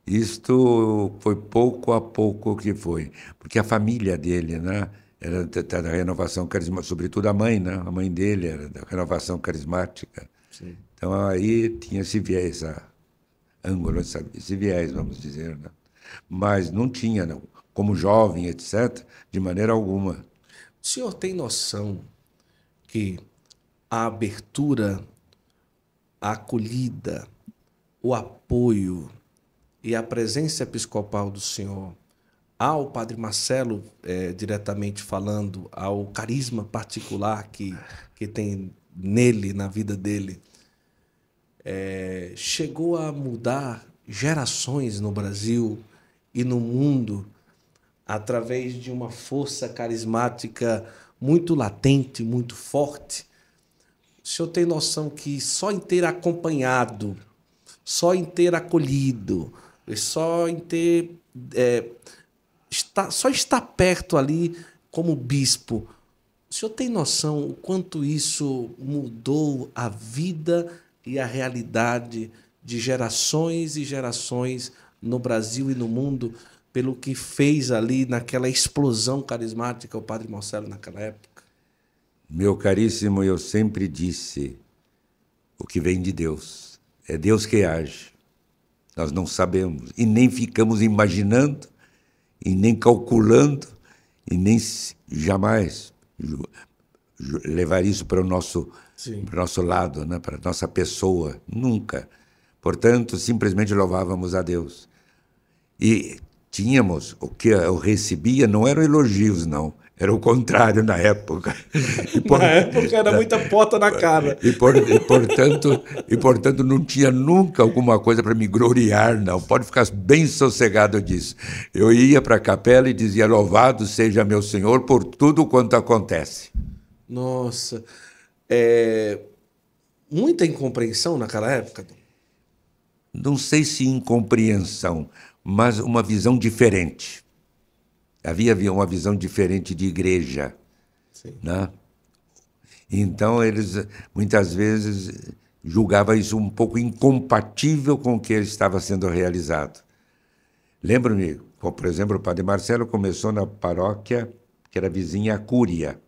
Isto foi pouco a pouco que foi, porque a família dele, né? era da renovação carismática, sobretudo a mãe, né? A mãe dele era da renovação carismática. Sim. Então aí tinha esse viés, a ângulo, esse viés, vamos dizer, né? Mas não tinha, não. como jovem, etc., de maneira alguma. O senhor tem noção que a abertura, a acolhida, o apoio e a presença episcopal do senhor ao Padre Marcelo é, diretamente falando, ao carisma particular que, que tem nele, na vida dele, é, chegou a mudar gerações no Brasil e no mundo através de uma força carismática muito latente, muito forte. O senhor tem noção que só em ter acompanhado, só em ter acolhido, só em ter é, está, só está perto ali como bispo. O senhor tem noção o quanto isso mudou a vida e a realidade de gerações e gerações no Brasil e no mundo pelo que fez ali naquela explosão carismática o Padre Marcelo naquela época? Meu caríssimo, eu sempre disse: o que vem de Deus. É Deus que age. Nós não sabemos e nem ficamos imaginando e nem calculando, e nem jamais levar isso para o nosso, para o nosso lado, né? para a nossa pessoa, nunca. Portanto, simplesmente louvávamos a Deus. E tínhamos, o que eu recebia não eram elogios, não. Era o contrário na época. [laughs] Por... na época era muita porta na cara. E, por... e, portanto, e portanto não tinha nunca alguma coisa para me gloriar, não. Pode ficar bem sossegado disso. Eu ia para a capela e dizia: Louvado seja meu Senhor por tudo quanto acontece. Nossa. É... Muita incompreensão naquela época? Não sei se incompreensão, mas uma visão diferente havia, havia uma visão diferente de igreja. Sim. Né? Então, eles muitas vezes julgavam isso um pouco incompatível com o que estava sendo realizado. Lembro-me, por exemplo, o padre Marcelo começou na paróquia que era vizinha à Cúria.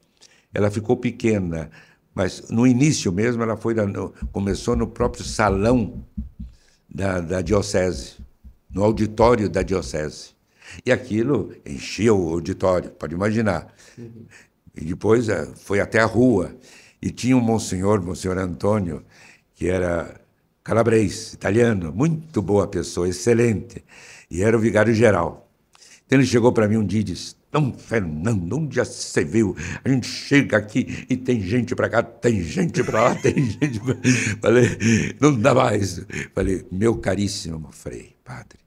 Ela ficou pequena, mas no início mesmo ela foi no, começou no próprio salão da, da diocese, no auditório da diocese. E aquilo encheu o auditório, pode imaginar. Uhum. E depois eh, foi até a rua. E tinha um monsenhor, monsenhor Antônio, que era calabrês, italiano, muito boa pessoa, excelente. E era o vigário-geral. Então ele chegou para mim um dia e disse, "Não Fernando, onde já se viu? A gente chega aqui e tem gente para cá, tem gente para lá, [laughs] tem gente pra... Falei, não dá mais. Falei, meu caríssimo Frei, padre,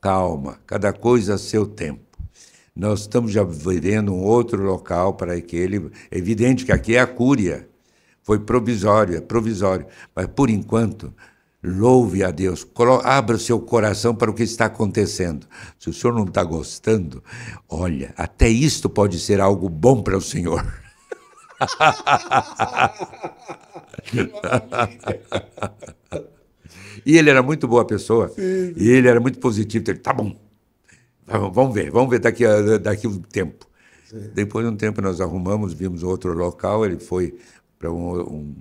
calma, cada coisa a seu tempo. Nós estamos já vivendo um outro local para aquele. É evidente que aqui é a cúria, foi provisório, é provisório, mas por enquanto. Louve a Deus, abra o seu coração para o que está acontecendo. Se o senhor não está gostando, olha, até isto pode ser algo bom para o senhor. [laughs] [laughs] E ele era muito boa pessoa. Sim. E ele era muito positivo. Então, ele, tá bom, vamos ver, vamos ver daqui a, daqui a um tempo. Sim. Depois de um tempo nós arrumamos, vimos outro local, ele foi para um, um,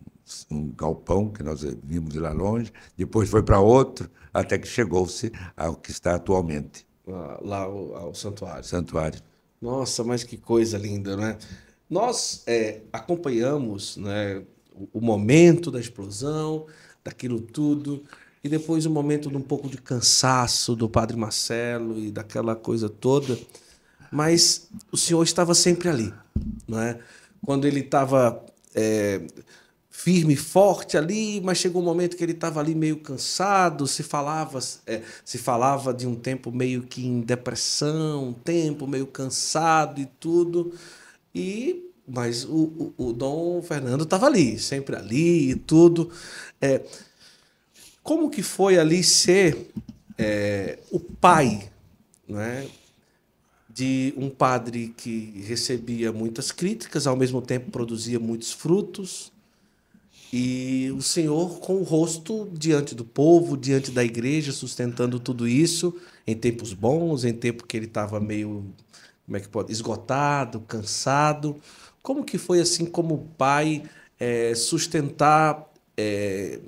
um, galpão que nós vimos lá longe, depois foi para outro, até que chegou-se ao que está atualmente. lá ao, santuário. Santuário. Nossa, mas que coisa linda, né? Nós é, acompanhamos né, o, o momento da explosão, daquilo tudo. E depois um momento de um pouco de cansaço do Padre Marcelo e daquela coisa toda. Mas o Senhor estava sempre ali. Não é? Quando ele estava é, firme, forte ali, mas chegou um momento que ele estava ali meio cansado, se falava, é, se falava de um tempo meio que em depressão, um tempo meio cansado e tudo. E mas o, o, o Dom Fernando estava ali, sempre ali e tudo. É, como que foi ali ser é, o pai né, de um padre que recebia muitas críticas, ao mesmo tempo produzia muitos frutos, e o senhor com o rosto diante do povo, diante da igreja, sustentando tudo isso em tempos bons, em tempo que ele estava meio como é que pode, esgotado, cansado. Como que foi assim como pai é, sustentar é,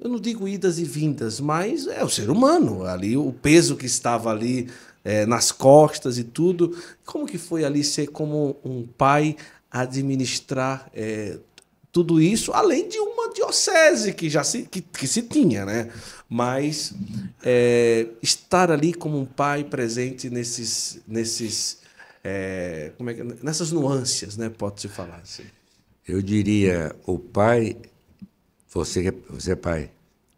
eu não digo idas e vindas, mas é o ser humano ali, o peso que estava ali é, nas costas e tudo. Como que foi ali ser como um pai administrar é, tudo isso, além de uma diocese que já se, que, que se tinha, né? Mas é, estar ali como um pai presente nesses, nesses é, como é que, nessas nuances, né? Pode-se falar assim. Eu diria, o pai você, é, você é pai?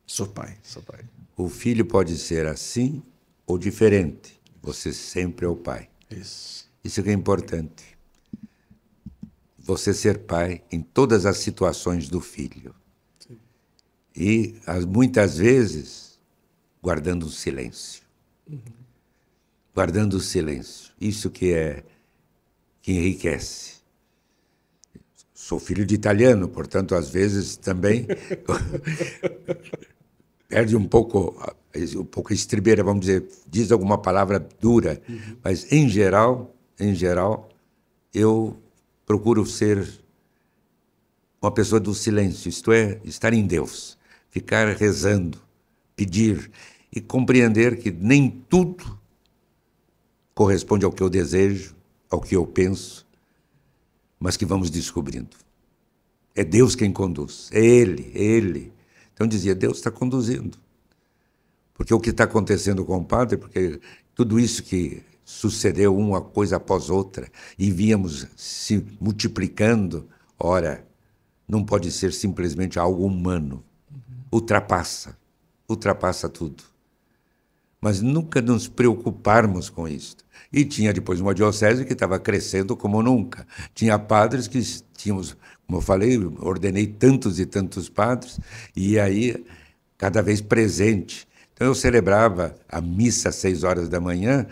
Sou pai, sou pai. O filho pode ser assim ou diferente. Você sempre é o pai. Isso. Isso que é importante. Você ser pai em todas as situações do filho. Sim. E muitas vezes guardando o silêncio. Uhum. Guardando o silêncio. Isso que é que enriquece Sou filho de italiano, portanto, às vezes também [laughs] perde um pouco, um pouco a estribeira, vamos dizer, diz alguma palavra dura, uhum. mas em geral, em geral, eu procuro ser uma pessoa do silêncio, isto é, estar em Deus, ficar rezando, pedir e compreender que nem tudo corresponde ao que eu desejo, ao que eu penso, mas que vamos descobrindo. É Deus quem conduz, é Ele, é Ele. Então dizia, Deus está conduzindo. Porque o que está acontecendo com o padre, porque tudo isso que sucedeu uma coisa após outra e víamos se multiplicando, ora, não pode ser simplesmente algo humano. Ultrapassa, ultrapassa tudo mas nunca nos preocuparmos com isso. E tinha depois uma diocese que estava crescendo como nunca. Tinha padres que tínhamos, como eu falei, ordenei tantos e tantos padres, e aí cada vez presente. Então eu celebrava a missa às seis horas da manhã,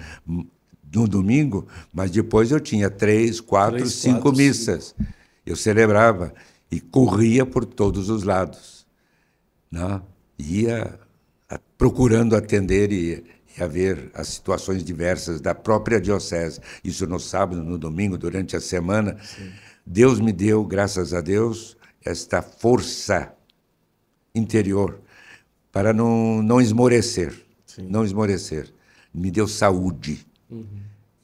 no domingo, mas depois eu tinha três, quatro, três, cinco quatro, missas. Cinco. Eu celebrava e corria por todos os lados. Né? Ia procurando atender e, e haver as situações diversas da própria diocese. Isso no sábado, no domingo, durante a semana. Sim. Deus me deu, graças a Deus, esta força interior para não, não esmorecer. Sim. Não esmorecer. Me deu saúde. Uhum.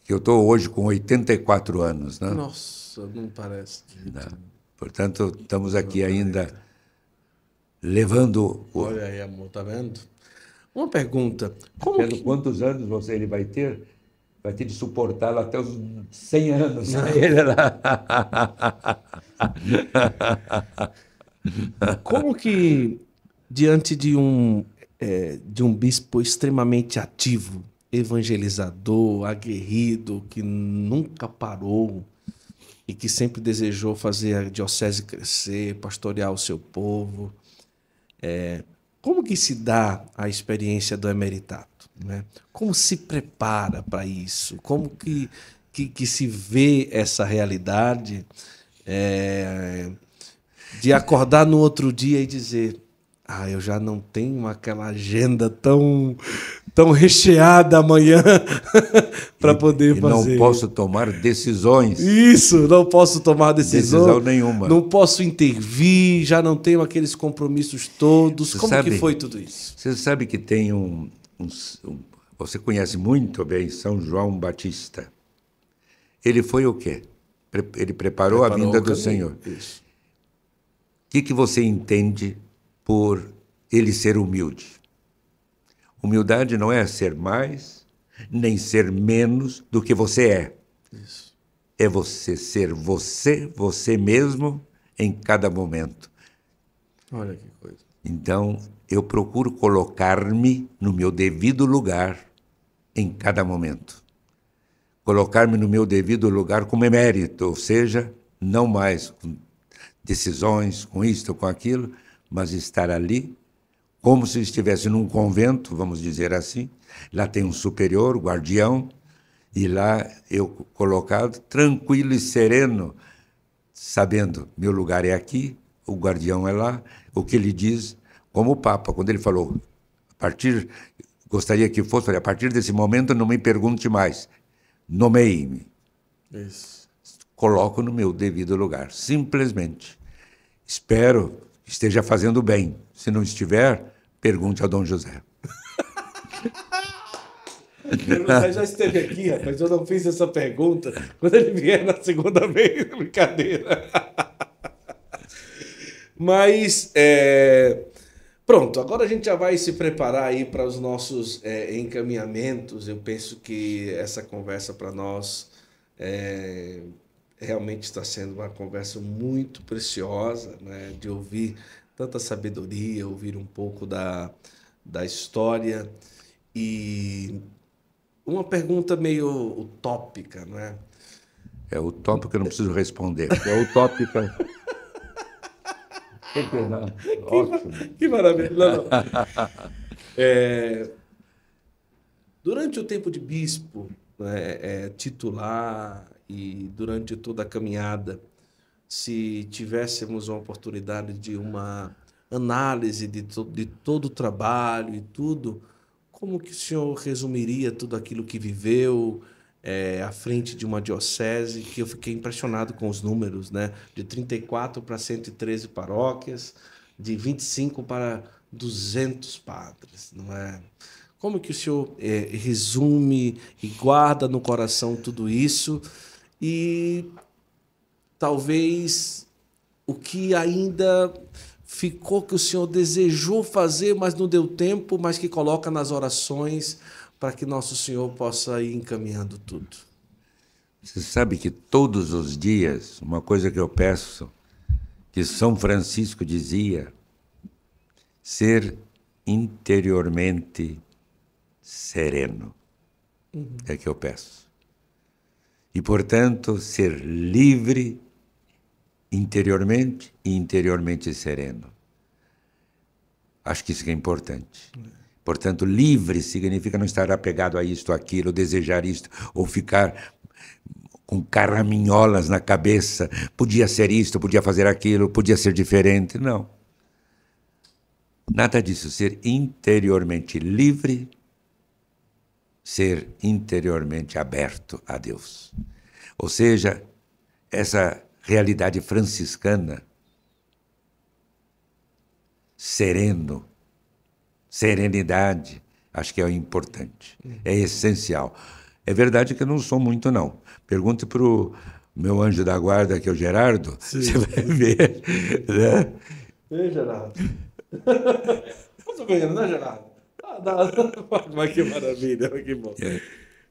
Eu estou hoje com 84 anos. Né? Nossa, não parece. Não. Portanto, estamos aqui ainda levando. O... Olha aí, amor, tá vendo? Uma pergunta. Como Pelo que... quantos anos você, ele vai ter? Vai ter de suportá-lo até os 100 anos. [laughs] Ele lá. Como que, diante de um, é, de um bispo extremamente ativo, evangelizador, aguerrido, que nunca parou e que sempre desejou fazer a diocese crescer, pastorear o seu povo, é, como que se dá a experiência do emeritato? Né? Como se prepara para isso? Como que, que, que, se vê essa realidade é, de acordar no outro dia e dizer ah, eu já não tenho aquela agenda tão tão recheada amanhã [laughs] para poder e fazer. Não posso tomar decisões. Isso, não posso tomar decisão, decisão nenhuma. Não posso intervir, já não tenho aqueles compromissos todos. Você Como sabe, que foi tudo isso? Você sabe que tem um, um, um, você conhece muito bem São João Batista. Ele foi o quê? Ele preparou, preparou a vinda do Senhor. Isso. O que, que você entende por ele ser humilde? Humildade não é ser mais nem ser menos do que você é. Isso. É você ser você, você mesmo em cada momento. Olha que coisa. Então, eu procuro colocar-me no meu devido lugar em cada momento. Colocar-me no meu devido lugar como emérito, ou seja, não mais com decisões, com isto, com aquilo, mas estar ali como se estivesse num convento, vamos dizer assim. Lá tem um superior, guardião, e lá eu colocado tranquilo e sereno, sabendo meu lugar é aqui, o guardião é lá, o que ele diz, como o Papa, quando ele falou, a partir, gostaria que fosse, falei, a partir desse momento não me pergunte mais, nomeie-me. Coloco no meu devido lugar, simplesmente. Espero que esteja fazendo bem. Se não estiver, Pergunte ao Dom José. José já esteve aqui, mas Eu não fiz essa pergunta. Quando ele vier na segunda vez, é brincadeira. Mas é... pronto, agora a gente já vai se preparar aí para os nossos é, encaminhamentos. Eu penso que essa conversa para nós é, realmente está sendo uma conversa muito preciosa, né? De ouvir tanta sabedoria, ouvir um pouco da, da história. E uma pergunta meio utópica, não é? É utópica, não preciso responder. É utópica. que, que, maravilha. Não, não. É, durante o tempo de bispo, né, é, titular e durante toda a caminhada, se tivéssemos uma oportunidade de uma análise de, to de todo o trabalho e tudo, como que o senhor resumiria tudo aquilo que viveu é, à frente de uma diocese, que eu fiquei impressionado com os números, né? De 34 para 113 paróquias, de 25 para 200 padres, não é? Como que o senhor é, resume e guarda no coração tudo isso? E talvez o que ainda ficou que o Senhor desejou fazer, mas não deu tempo, mas que coloca nas orações para que nosso Senhor possa ir encaminhando tudo. Você sabe que todos os dias, uma coisa que eu peço, que São Francisco dizia, ser interiormente sereno. Uhum. É que eu peço. E, portanto, ser livre interiormente e interiormente sereno. Acho que isso é importante. Portanto, livre significa não estar apegado a isto, aquilo, desejar isto, ou ficar com caraminholas na cabeça. Podia ser isto, podia fazer aquilo, podia ser diferente. Não. Nada disso. Ser interiormente livre, ser interiormente aberto a Deus. Ou seja, essa realidade franciscana, sereno, serenidade, acho que é importante, é essencial. É verdade que eu não sou muito, não. Pergunte para o meu anjo da guarda, que é o Gerardo, [laughs] Sim. você vai ver. Né? Ei, Gerardo. Mais ou né, Gerardo? Ah, dá, tá, tá. [laughs] mas que maravilha, que bom. É.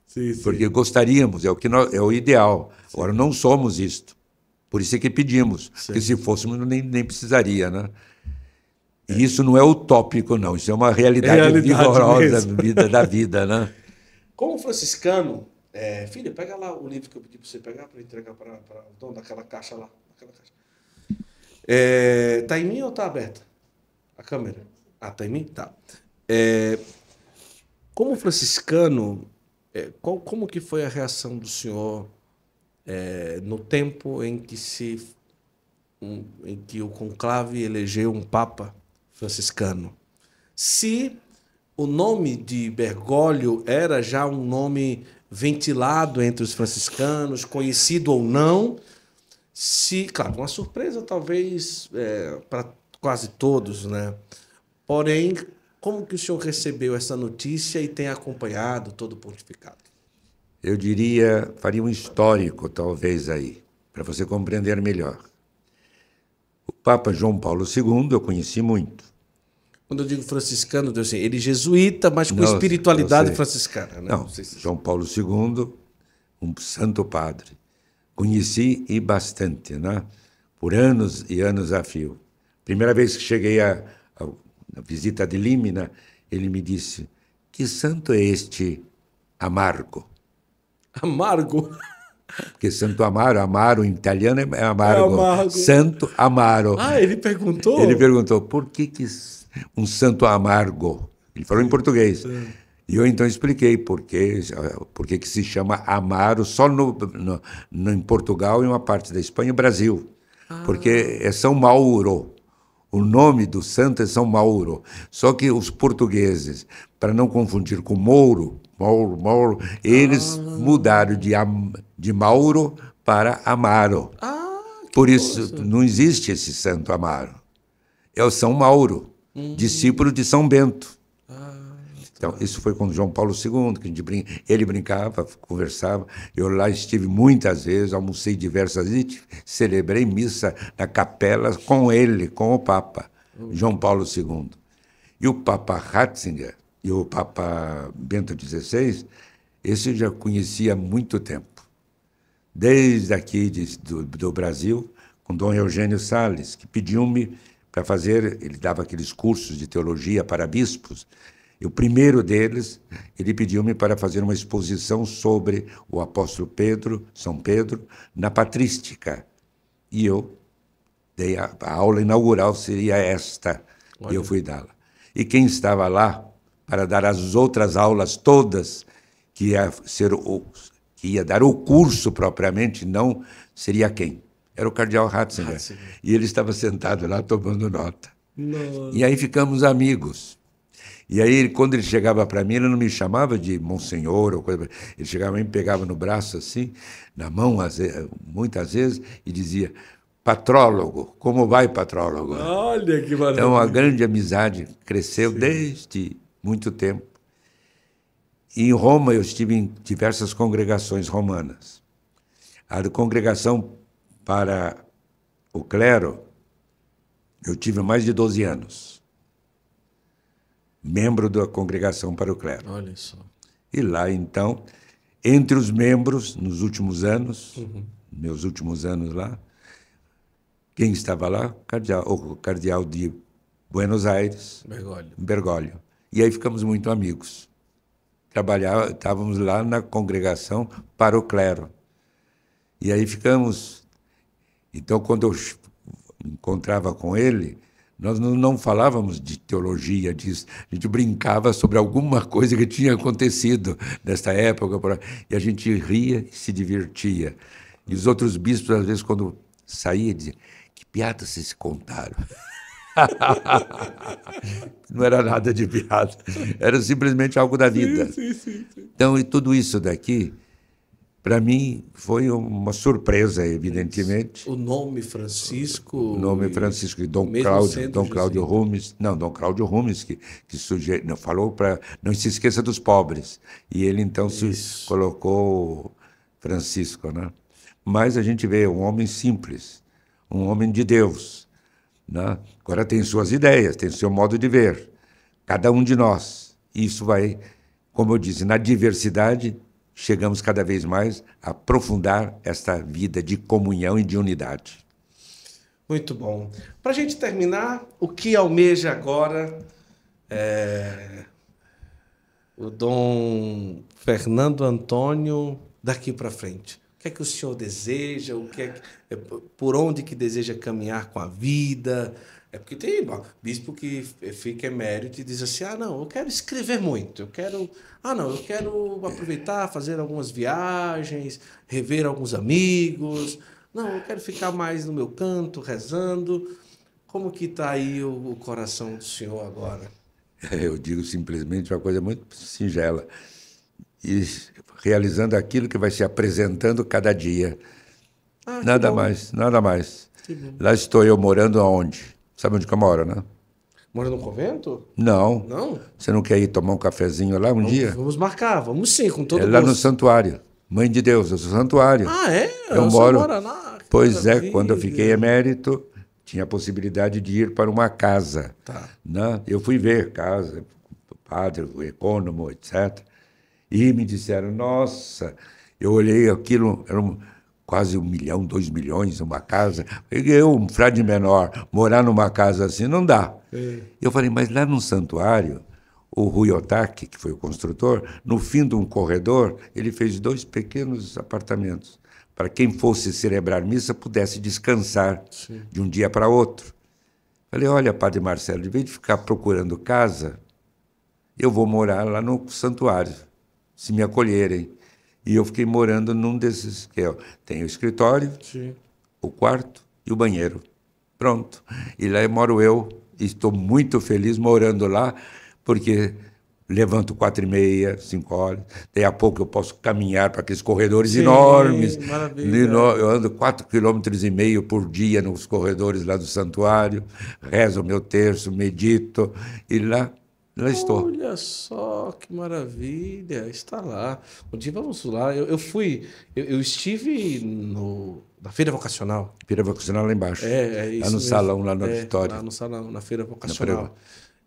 Sim, sim. Porque gostaríamos, é o, que nós, é o ideal. Sim. Agora, não somos isto. Por isso é que pedimos, Sim. porque se fôssemos nem, nem precisaria, né? E é. isso não é utópico, não. Isso é uma realidade, realidade vigorosa da vida, da vida, né? Como franciscano, é, filho, pega lá o livro que eu pedi para você pegar para entregar para o dono daquela caixa lá. Está É, tá em mim ou está aberta a câmera? Ah, está em mim? Tá. É, como franciscano, é, qual, como que foi a reação do senhor é, no tempo em que se um, em que o conclave elegeu um papa franciscano. Se o nome de Bergoglio era já um nome ventilado entre os franciscanos, conhecido ou não, se, claro, uma surpresa talvez é, para quase todos, né? Porém, como que o senhor recebeu essa notícia e tem acompanhado todo o pontificado? eu diria, faria um histórico talvez aí, para você compreender melhor. O Papa João Paulo II eu conheci muito. Quando eu digo franciscano, Deus assim, ele jesuíta, mas com Nossa, espiritualidade franciscana. Né? Não, Não se... João Paulo II, um santo padre. Conheci e bastante, né? por anos e anos a fio. Primeira vez que cheguei à visita de Límina, ele me disse, que santo é este amargo? Amargo. Porque Santo Amaro, Amaro em italiano é amargo. É amargo. Santo Amaro. Ah, ele perguntou? Ele perguntou, por que, que um santo amargo? Ele falou em português. É. E eu então expliquei por que, por que, que se chama Amaro só no, no, no, em Portugal e uma parte da Espanha e Brasil. Ah. Porque é São Mauro. O nome do santo é São Mauro. Só que os portugueses, para não confundir com Mouro, Mauro, Mauro. Eles ah. mudaram de, de Mauro para Amaro. Ah, Por isso, coisa. não existe esse Santo Amaro. É o São Mauro, hum. discípulo de São Bento. Ah, então, isso foi com João Paulo II, que a gente brin... ele brincava, conversava. Eu lá estive muitas vezes, almocei diversas vezes, celebrei missa na capela com ele, com o Papa, João Paulo II. E o Papa Ratzinger, e o Papa Bento XVI, esse já conhecia há muito tempo. Desde aqui de, do, do Brasil, com Dom Eugênio Sales, que pediu-me para fazer, ele dava aqueles cursos de teologia para bispos, e o primeiro deles, ele pediu-me para fazer uma exposição sobre o apóstolo Pedro, São Pedro, na patrística. E eu dei a, a aula inaugural seria esta, Olha. e eu fui dá-la. E quem estava lá para dar as outras aulas todas que ia ser o, que ia dar o curso propriamente, não seria quem? Era o cardeal Ratzinger. Ratzinger. E ele estava sentado lá tomando nota. E aí ficamos amigos. E aí, quando ele chegava para mim, ele não me chamava de monsenhor ou coisa. Ele chegava e me pegava no braço assim, na mão, muitas vezes, e dizia: Patrólogo, como vai, patrólogo? Olha que maravilha. Então, a grande amizade cresceu Sim. desde muito tempo. E em Roma eu estive em diversas congregações romanas. A congregação para o clero, eu tive mais de 12 anos. Membro da congregação para o clero. Olha só. E lá então, entre os membros, nos últimos anos, uhum. meus últimos anos lá, quem estava lá? Cardeal, o cardeal de Buenos Aires. Bergoglio. Bergoglio. E aí ficamos muito amigos. Trabalhava, estávamos lá na congregação para o clero. E aí ficamos. Então, quando eu encontrava com ele, nós não falávamos de teologia disso, a gente brincava sobre alguma coisa que tinha acontecido nesta época, e a gente ria e se divertia. E os outros bispos, às vezes, quando saía, diziam: Que piada vocês contaram! [laughs] [laughs] Não era nada de piada, era simplesmente algo da vida. Sim, sim, sim, então, e tudo isso daqui, para mim, foi uma surpresa, evidentemente. O nome Francisco. O nome Francisco e Dom Cláudio, Dom Cláudio Rumes. Não, Dom Cláudio Rumes, que, que suger, não, falou para. Não se esqueça dos pobres. E ele, então, isso. colocou Francisco, né? Mas a gente vê um homem simples, um homem de Deus né? Agora tem suas ideias, tem seu modo de ver, cada um de nós. Isso vai, como eu disse, na diversidade, chegamos cada vez mais a aprofundar esta vida de comunhão e de unidade. Muito bom. Para a gente terminar, o que almeja agora é, o Dom Fernando Antônio daqui para frente? que é que o senhor deseja, o que é, que, é, por onde que deseja caminhar com a vida. É porque tem bispo que fica emérito e diz assim: ah, não, eu quero escrever muito, eu quero. Ah, não, eu quero aproveitar, fazer algumas viagens, rever alguns amigos. Não, eu quero ficar mais no meu canto, rezando. Como que está aí o, o coração do senhor agora? [laughs] Eu digo simplesmente uma coisa muito singela. e realizando aquilo que vai se apresentando cada dia. Ah, nada mais, nada mais. Lá estou eu morando aonde? Sabe onde que eu moro, né? Mora no convento? Não. Não? Você não quer ir tomar um cafezinho lá um vamos, dia? Vamos marcar, vamos sim, com todo É lá gosto. no santuário. Mãe de Deus, é o santuário. Ah, é? Eu, eu moro. Lá, pois é, vida. quando eu fiquei emérito, tinha a possibilidade de ir para uma casa. Tá. Né? Eu fui ver casa, padre, econômico, etc. E me disseram, nossa, eu olhei aquilo, era um, quase um milhão, dois milhões, uma casa. Eu, um frade menor, morar numa casa assim não dá. É. Eu falei, mas lá no santuário, o Rui Otaki, que foi o construtor, no fim de um corredor, ele fez dois pequenos apartamentos para quem fosse celebrar missa pudesse descansar Sim. de um dia para outro. Falei, olha, Padre Marcelo, em vez de ficar procurando casa, eu vou morar lá no santuário se me acolherem. E eu fiquei morando num desses que é, eu o escritório, Sim. o quarto e o banheiro. Pronto. E lá eu moro eu. E estou muito feliz morando lá, porque levanto quatro e meia, cinco horas. Daí a pouco eu posso caminhar para aqueles corredores Sim, enormes. Maravilha. Eu ando quatro quilômetros e meio por dia nos corredores lá do santuário, rezo o meu terço, medito e lá estou. Olha só que maravilha, está lá. Um dia vamos lá. Eu, eu fui, eu, eu, estive no, na feira vocacional. Feira vocacional lá embaixo. É, é isso. Lá no mesmo. salão, lá no é, auditório. Lá no salão, na feira vocacional. Na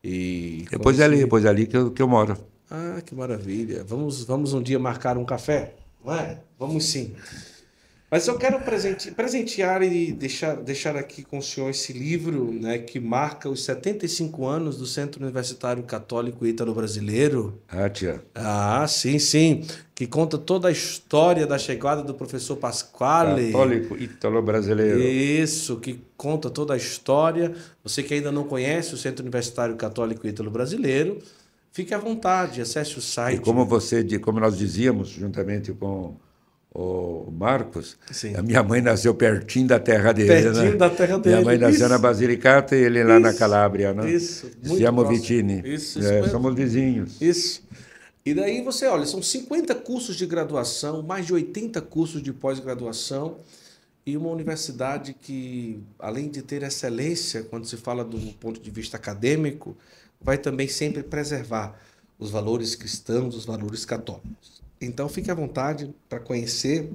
e depois conheci... É ali, assim? depois é ali que eu, que eu moro. Ah, que maravilha. Vamos, vamos um dia marcar um café, não é? Vamos sim. Mas eu quero presente, presentear e deixar, deixar aqui com o senhor esse livro né, que marca os 75 anos do Centro Universitário Católico Ítalo-Brasileiro. Ah, tia. Ah, sim, sim. Que conta toda a história da chegada do professor Pasquale. Católico Ítalo-Brasileiro. Isso, que conta toda a história. Você que ainda não conhece o Centro Universitário Católico Ítalo-Brasileiro, fique à vontade, acesse o site. E como você, como nós dizíamos, juntamente com o Marcos, Sim. a minha mãe nasceu pertinho da terra dele. Pertinho né? da terra dele. Minha mãe nasceu na Basilicata e ele lá na Calábria, né? Isso. Siamo Vitini. Isso, isso é, Somos vizinhos. Isso. E daí você olha, são 50 cursos de graduação, mais de 80 cursos de pós-graduação e uma universidade que, além de ter excelência quando se fala do ponto de vista acadêmico, vai também sempre preservar os valores cristãos, os valores católicos. Então fique à vontade para conhecer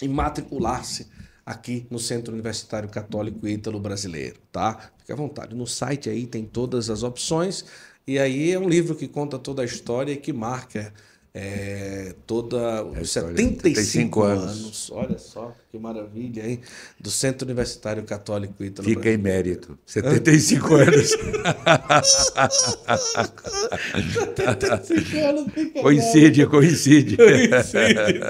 e matricular-se aqui no Centro Universitário Católico Ítalo Brasileiro, tá? Fique à vontade. No site aí tem todas as opções e aí é um livro que conta toda a história e que marca é, toda é, 75 anos. anos. Olha só que maravilha, hein? Do Centro Universitário Católico Italiano. [laughs] Fica em mérito. 75 Hã? anos. 75 anos fica coincide, coincide. coincide.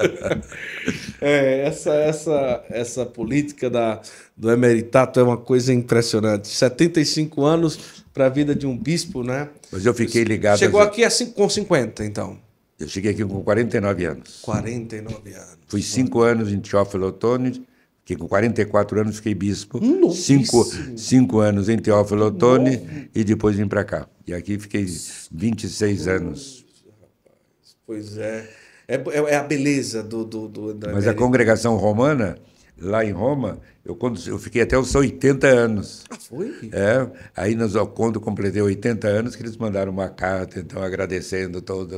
É, essa, essa, essa política da, do emeritato é uma coisa impressionante. 75 anos para a vida de um bispo, né? Mas eu fiquei ligado. Chegou às... aqui com 50, então. Eu cheguei aqui com 49 anos. 49 anos. Fui cinco anos em Teófilo Otoni, que com 44 anos fiquei bispo. Cinco, cinco anos em Teófilo Otoni e depois vim para cá. E aqui fiquei 26 Nossa, anos. Rapaz. Pois é. é. É, é. a beleza do... do, do Mas América. a congregação romana lá em Roma, eu, quando eu fiquei até os 80 anos. Ah, foi? É, aí nós, quando completei 80 anos, que eles mandaram uma carta, então agradecendo todo.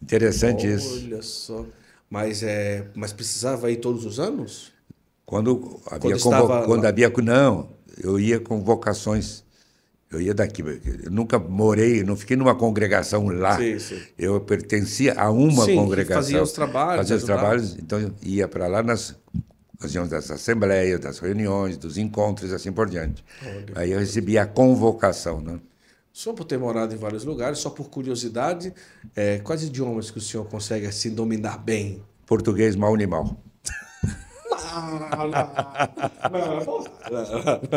Interessante Olha isso. Olha só. Mas, é, mas precisava ir todos os anos? Quando havia quando, estava... quando havia não, eu ia com vocações. Eu ia daqui, eu nunca morei, não fiquei numa congregação lá. Sim, sim. Eu pertencia a uma sim, congregação. Fazia os trabalhos. Fazia os ajudava. trabalhos, então ia para lá nas fazíamos das assembleias, das reuniões, dos encontros, assim por diante. Olha, Aí eu recebi a convocação, né? Só por ter morado em vários lugares, só por curiosidade, é, quais idiomas que o senhor consegue assim dominar bem? Português mal nem mal. [laughs]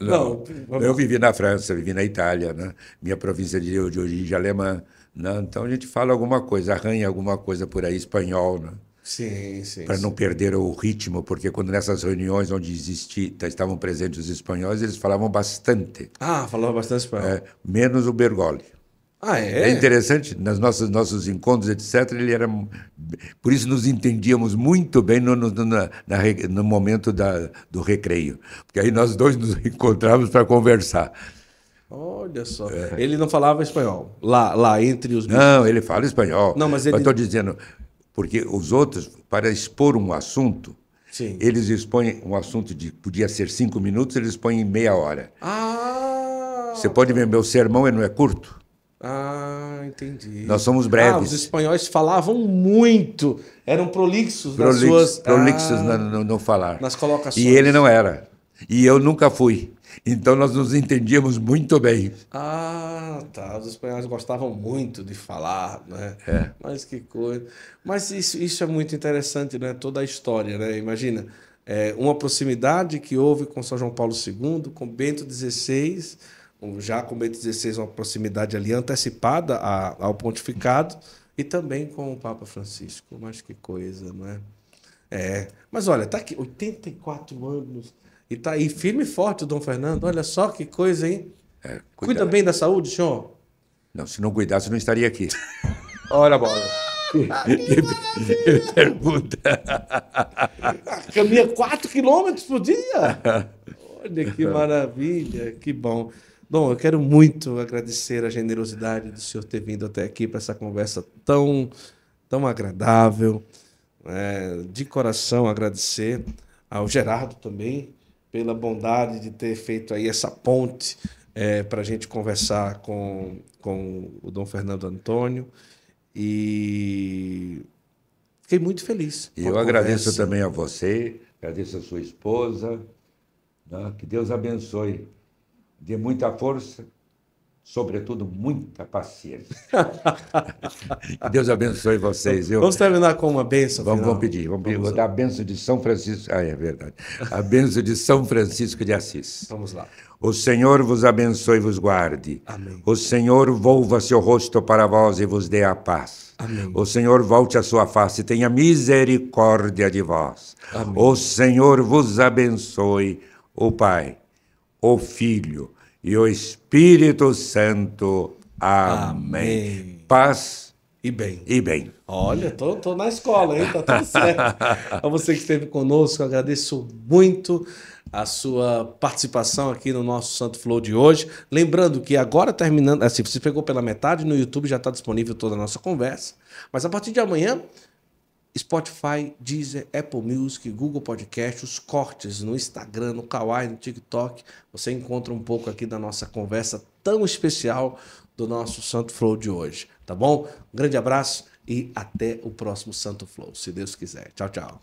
Não, não, eu vivi na França, vivi na Itália, né? minha província de, origem é alemã. Né? Então a gente fala alguma coisa, arranha alguma coisa por aí, espanhol. Né? Sim, sim. Para não sim. perder o ritmo, porque quando nessas reuniões onde tá, estavam presentes os espanhóis, eles falavam bastante. Ah, falavam bastante espanhol. É, menos o Bergoglio. Ah, é? é interessante, nos nossos, nossos encontros, etc., ele era. Por isso nos entendíamos muito bem no, no, na, no momento da, do recreio. Porque aí nós dois nos [laughs] encontrávamos para conversar. Olha só. É. Ele não falava espanhol. Lá, lá entre os. Não, ele fala espanhol. Não, mas ele. Estou dizendo, porque os outros, para expor um assunto, Sim. eles expõem um assunto de podia ser cinco minutos, eles expõem meia hora. Ah! Você pode ver, meu sermão não é curto. Ah, entendi. Nós somos breves. Ah, os espanhóis falavam muito, eram prolixos Prolix, nas suas... Prolixos ah, no, no, no falar. Nas colocações. E ele não era. E eu nunca fui. Então nós nos entendíamos muito bem. Ah, tá. Os espanhóis gostavam muito de falar, né? É. Mas que coisa. Mas isso, isso é muito interessante, né? Toda a história, né? Imagina, é, uma proximidade que houve com São João Paulo II, com Bento XVI, já com Bento XVI, uma proximidade ali antecipada a, ao pontificado, e também com o Papa Francisco. Mas que coisa, não é? É. Mas olha, tá aqui, 84 anos. E tá aí firme e forte o Dom Fernando. Olha só que coisa, hein? É, Cuida bem da saúde, senhor? Não, se não cuidasse, não estaria aqui. [laughs] Olha a bola. Ele pergunta. Ah, caminha 4 quilômetros por dia. [laughs] Olha que maravilha, que bom. Bom, eu quero muito agradecer a generosidade do senhor ter vindo até aqui para essa conversa tão, tão agradável. É, de coração agradecer ao Gerardo também, pela bondade de ter feito aí essa ponte é, para a gente conversar com, com o Dom Fernando Antônio. E fiquei muito feliz. E eu agradeço conversa. também a você, agradeço a sua esposa. Né? Que Deus abençoe. Dê muita força, sobretudo, muita paciência. [laughs] Deus abençoe vocês. Eu... Vamos terminar com uma benção. Vamos, vamos, pedir, vamos, vamos pedir. dar a benção de São Francisco. Ah, é verdade. A benção de São Francisco de Assis. Vamos lá. O Senhor vos abençoe e vos guarde. Amém. O Senhor volva seu rosto para vós e vos dê a paz. Amém. O Senhor volte a sua face e tenha misericórdia de vós. Amém. O Senhor vos abençoe, o Pai, o Filho e o Espírito Santo. Amém. Amém. Paz e bem. E bem. Olha, tô, tô na escola, hein? Tá tudo certo. [laughs] a você que esteve conosco, agradeço muito a sua participação aqui no nosso Santo Flow de hoje. Lembrando que agora terminando, assim, você pegou pela metade, no YouTube já está disponível toda a nossa conversa. Mas a partir de amanhã Spotify, Deezer, Apple Music, Google Podcast, os cortes no Instagram, no Kawaii, no TikTok. Você encontra um pouco aqui da nossa conversa tão especial do nosso Santo Flow de hoje, tá bom? Um grande abraço e até o próximo Santo Flow, se Deus quiser. Tchau, tchau.